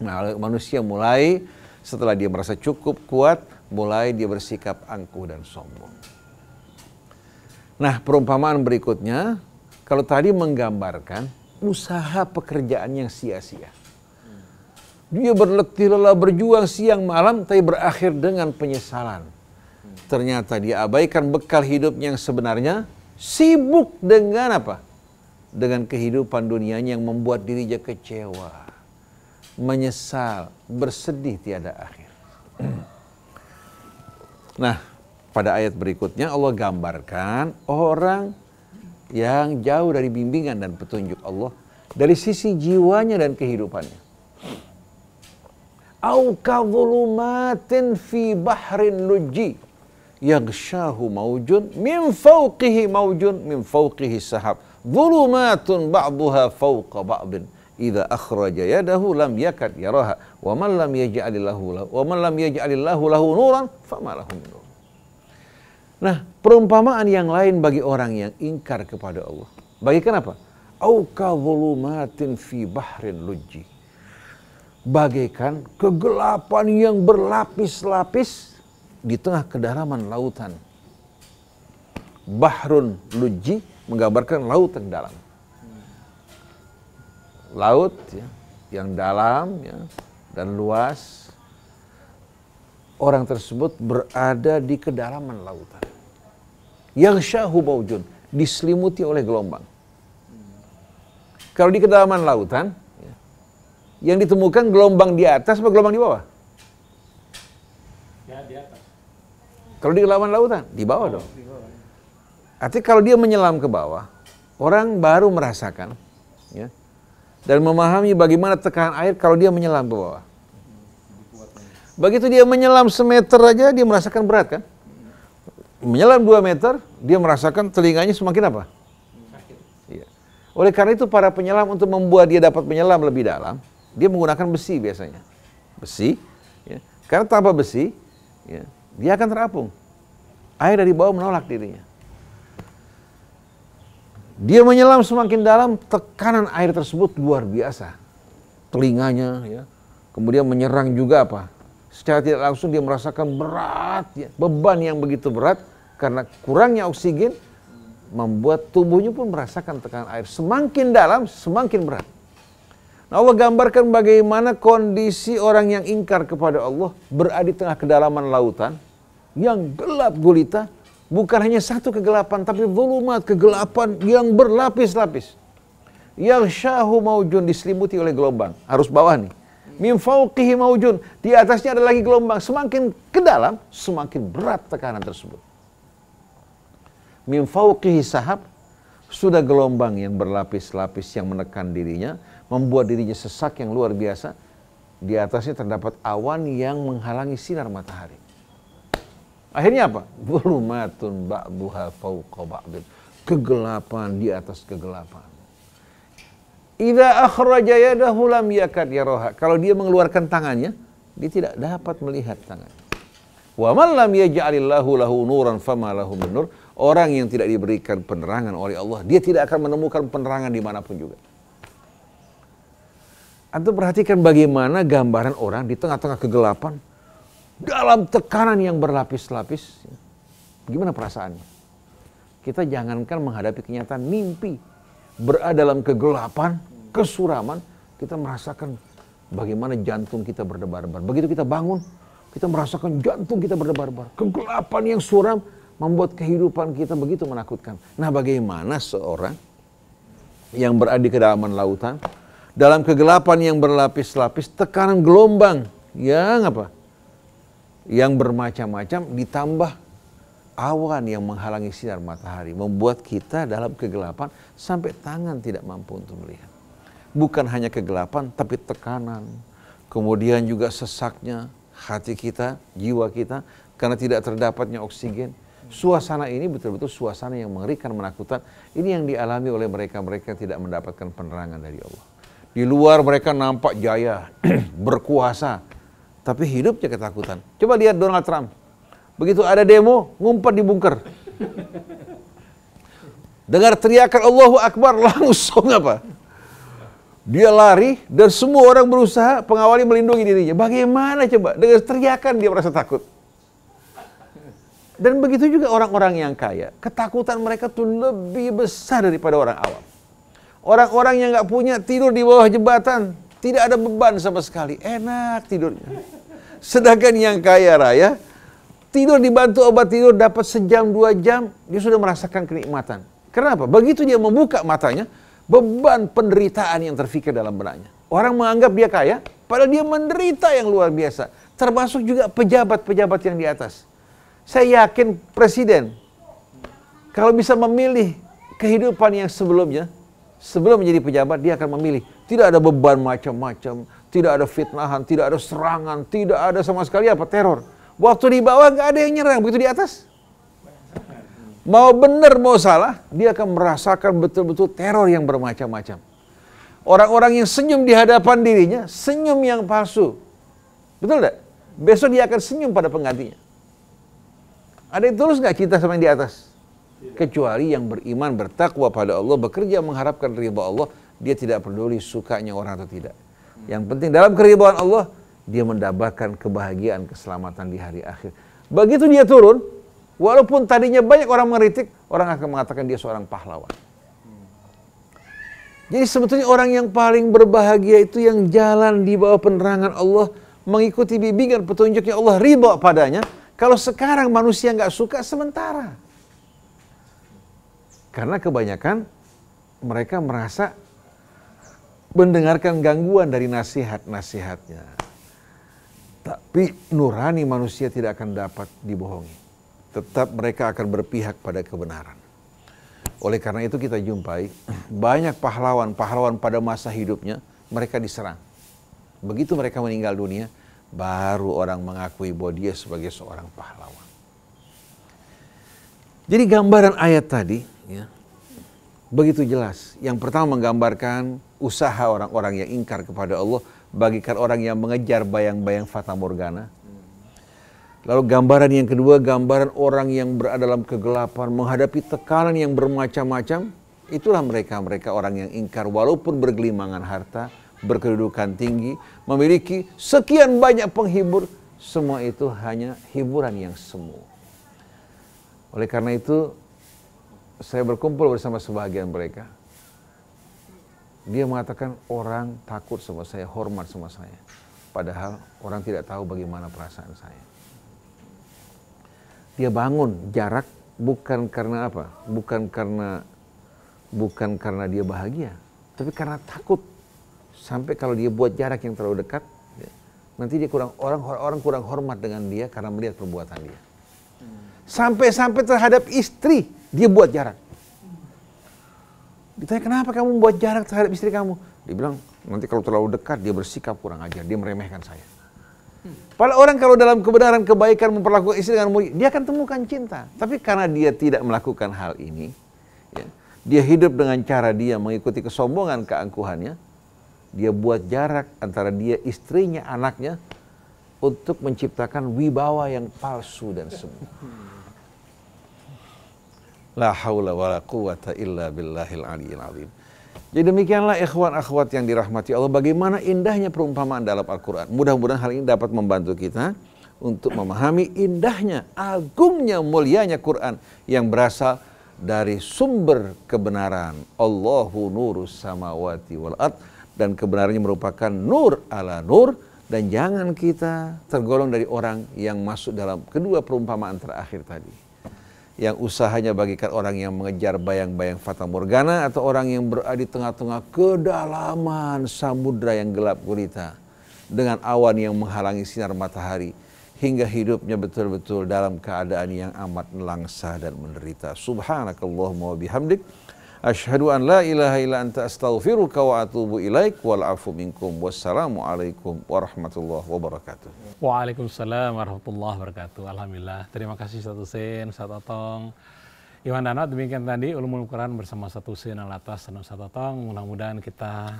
S4: Nah, manusia mulai setelah dia merasa cukup kuat, mulai dia bersikap angkuh dan sombong. Nah, perumpamaan berikutnya, kalau tadi menggambarkan usaha pekerjaan yang sia-sia. Dia berletih lelah berjuang siang malam, tapi berakhir dengan penyesalan. Ternyata dia abaikan bekal hidupnya yang sebenarnya, sibuk dengan apa? Dengan kehidupan dunianya yang membuat dirinya kecewa, menyesal, bersedih tiada akhir. Nah, pada ayat berikutnya Allah gambarkan orang yang jauh dari bimbingan dan petunjuk Allah dari sisi jiwanya dan kehidupannya. Au kadhulumatin fi bahrin luji yaghshahu maujun min fawqihi maujun min fawqihi sahab. Zulumatun ba'duha fawqa ba'din idza akhraja yadahu lam yakad yaraha wa man lam yaj'alillahu lahu wa man lam yaj'alillahu lahu nuran fama lahu nur. Nah, perumpamaan yang lain bagi orang yang ingkar kepada Allah. Bagi apa? Au kadhulumatin fi bahrin lujji. Bagaikan kegelapan yang berlapis-lapis di tengah kedalaman lautan. Bahrun lujji menggambarkan lautan dalam laut ya, yang dalam ya, dan luas, orang tersebut berada di kedalaman lautan. Yang syahu baujun, diselimuti oleh gelombang. Kalau di kedalaman lautan, ya, yang ditemukan gelombang di atas atau gelombang di bawah? Ya, di atas. Kalau di kedalaman lautan, di bawah dong. Di ya. Artinya kalau dia menyelam ke bawah, orang baru merasakan ya, dan memahami bagaimana tekanan air kalau dia menyelam ke bawah. Begitu dia menyelam semeter aja dia merasakan berat kan? Menyelam dua meter dia merasakan telinganya semakin apa? Ya. Oleh karena itu para penyelam untuk membuat dia dapat menyelam lebih dalam, dia menggunakan besi biasanya. Besi, ya. karena tanpa besi, ya, dia akan terapung. Air dari bawah menolak dirinya. Dia menyelam semakin dalam, tekanan air tersebut luar biasa. Telinganya, ya. kemudian menyerang juga apa? Secara tidak langsung dia merasakan berat, ya. beban yang begitu berat karena kurangnya oksigen membuat tubuhnya pun merasakan tekanan air semakin dalam, semakin berat. Nah, Allah gambarkan bagaimana kondisi orang yang ingkar kepada Allah berada di tengah kedalaman lautan yang gelap gulita Bukan hanya satu kegelapan, tapi zulumat, kegelapan yang berlapis-lapis. Yang syahu maujun diselimuti oleh gelombang. Harus bawah nih. Min fauqihi maujun. Di atasnya ada lagi gelombang. Semakin ke dalam, semakin berat tekanan tersebut. Min fauqihi sahab. Sudah gelombang yang berlapis-lapis yang menekan dirinya. Membuat dirinya sesak yang luar biasa. Di atasnya terdapat awan yang menghalangi sinar matahari. Akhirnya apa? Zulumatun ba'duha fauqa ba'din. Kegelapan di atas kegelapan. Idza akhraja yadahu lam yakad yaraha. Kalau dia mengeluarkan tangannya, dia tidak dapat melihat tangannya. Wa man lam yaj'alillahu lahu nuran fama lahu min nur. Orang yang tidak diberikan penerangan oleh Allah, dia tidak akan menemukan penerangan dimanapun juga. Antum perhatikan bagaimana gambaran orang di tengah-tengah kegelapan, dalam tekanan yang berlapis-lapis, gimana perasaannya? Kita jangankan menghadapi kenyataan mimpi, berada dalam kegelapan, kesuraman, kita merasakan bagaimana jantung kita berdebar-debar. Begitu kita bangun, kita merasakan jantung kita berdebar-debar. Kegelapan yang suram membuat kehidupan kita begitu menakutkan. Nah bagaimana seorang yang berada di kedalaman lautan, dalam kegelapan yang berlapis-lapis, tekanan gelombang yang apa? yang bermacam-macam ditambah awan yang menghalangi sinar matahari membuat kita dalam kegelapan sampai tangan tidak mampu untuk melihat. Bukan hanya kegelapan tapi tekanan, kemudian juga sesaknya hati kita, jiwa kita karena tidak terdapatnya oksigen. Suasana ini betul-betul suasana yang mengerikan, menakutkan. Ini yang dialami oleh mereka-mereka yang tidak mendapatkan penerangan dari Allah. Di luar mereka nampak jaya, berkuasa, tapi hidupnya ketakutan. Coba lihat Donald Trump. Begitu ada demo, ngumpet di bunker. Dengar teriakan Allahu Akbar, langsung apa? Dia lari dan semua orang berusaha pengawali melindungi dirinya. Bagaimana coba? Dengan teriakan dia merasa takut. Dan begitu juga orang-orang yang kaya. Ketakutan mereka tuh lebih besar daripada orang awam. Orang-orang yang gak punya tidur di bawah jembatan. Tidak ada beban sama sekali. Enak tidurnya. Sedangkan yang kaya raya tidur dibantu obat tidur dapat sejam dua jam dia sudah merasakan kenikmatan. Kenapa? Begitu dia membuka matanya beban penderitaan yang terfikir dalam benaknya. Orang menganggap dia kaya padahal dia menderita yang luar biasa. Termasuk juga pejabat-pejabat yang di atas. Saya yakin presiden kalau bisa memilih kehidupan yang sebelumnya sebelum menjadi pejabat dia akan memilih tidak ada beban macam-macam tidak ada fitnahan, tidak ada serangan, tidak ada sama sekali apa teror. Waktu di bawah nggak ada yang nyerang, begitu di atas. Mau benar mau salah, dia akan merasakan betul-betul teror yang bermacam-macam. Orang-orang yang senyum di hadapan dirinya, senyum yang palsu. Betul tidak? Besok dia akan senyum pada penggantinya. Ada yang tulus nggak cinta sama yang di atas? Kecuali yang beriman, bertakwa pada Allah, bekerja mengharapkan riba Allah, dia tidak peduli sukanya orang atau tidak. Yang penting dalam keribuan Allah, dia mendapatkan kebahagiaan, keselamatan di hari akhir. Begitu dia turun, walaupun tadinya banyak orang mengeritik, orang akan mengatakan dia seorang pahlawan. Jadi sebetulnya orang yang paling berbahagia itu yang jalan di bawah penerangan Allah, mengikuti bimbingan petunjuknya Allah, riba padanya. Kalau sekarang manusia nggak suka sementara. Karena kebanyakan mereka merasa mendengarkan gangguan dari nasihat-nasihatnya. Tapi nurani manusia tidak akan dapat dibohongi. Tetap mereka akan berpihak pada kebenaran. Oleh karena itu kita jumpai banyak pahlawan-pahlawan pada masa hidupnya mereka diserang. Begitu mereka meninggal dunia, baru orang mengakui bahwa dia sebagai seorang pahlawan. Jadi gambaran ayat tadi ya, begitu jelas. Yang pertama menggambarkan usaha orang-orang yang ingkar kepada Allah bagikan orang yang mengejar bayang-bayang fata morgana. Lalu gambaran yang kedua, gambaran orang yang berada dalam kegelapan, menghadapi tekanan yang bermacam-macam, itulah mereka-mereka orang yang ingkar walaupun bergelimangan harta, berkedudukan tinggi, memiliki sekian banyak penghibur, semua itu hanya hiburan yang semu. Oleh karena itu, saya berkumpul bersama sebagian mereka. Dia mengatakan orang takut sama saya, hormat sama saya. Padahal orang tidak tahu bagaimana perasaan saya. Dia bangun jarak bukan karena apa? Bukan karena bukan karena dia bahagia, tapi karena takut. Sampai kalau dia buat jarak yang terlalu dekat, ya, nanti dia kurang orang orang kurang hormat dengan dia karena melihat perbuatan dia. Hmm. Sampai-sampai terhadap istri dia buat jarak. Ditanya, kenapa kamu buat jarak terhadap istri kamu? Dia bilang, nanti kalau terlalu dekat, dia bersikap kurang ajar. Dia meremehkan saya. Padahal orang kalau dalam kebenaran, kebaikan, memperlakukan istri dengan mulia, dia akan temukan cinta. Tapi karena dia tidak melakukan hal ini, ya, dia hidup dengan cara dia mengikuti kesombongan, keangkuhannya, dia buat jarak antara dia, istrinya, anaknya, untuk menciptakan wibawa yang palsu dan semua La haula wa la quwata illa billahil aliyil azim. Jadi demikianlah ikhwan akhwat yang dirahmati Allah bagaimana indahnya perumpamaan dalam Al-Qur'an. Mudah-mudahan hal ini dapat membantu kita untuk memahami indahnya, agungnya, mulianya Quran yang berasal dari sumber kebenaran. Allahu nurus samawati wal ad dan kebenarannya merupakan nur ala nur dan jangan kita tergolong dari orang yang masuk dalam kedua perumpamaan terakhir tadi yang usahanya bagikan orang yang mengejar bayang-bayang fata morgana atau orang yang berada di tengah-tengah kedalaman samudra yang gelap gulita dengan awan yang menghalangi sinar matahari hingga hidupnya betul-betul dalam keadaan yang amat nelangsa dan menderita. Subhanakallahumma wa bihamdik. Ashhadu an la ilaha illa anta astaghfiruka wa atubu ilaik wal afu minkum wassalamu alaikum warahmatullahi wabarakatuh.
S1: Waalaikumsalam warahmatullahi wabarakatuh. Alhamdulillah. Terima kasih satu sen satu Otong. Iwan Danat demikian tadi Ulumul Quran bersama satu sen Al Atas dan satu Otong. Mudah-mudahan kita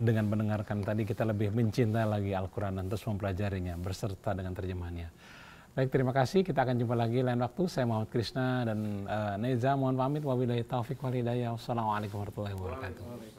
S1: dengan mendengarkan tadi kita lebih mencintai lagi Al-Quran dan terus mempelajarinya berserta dengan terjemahannya. Baik, terima kasih. Kita akan jumpa lagi lain waktu. Saya Muhammad Krishna dan uh, Neza. Mohon pamit. Wabillahi taufiq walhidayah. Wassalamualaikum warahmatullahi
S3: wabarakatuh.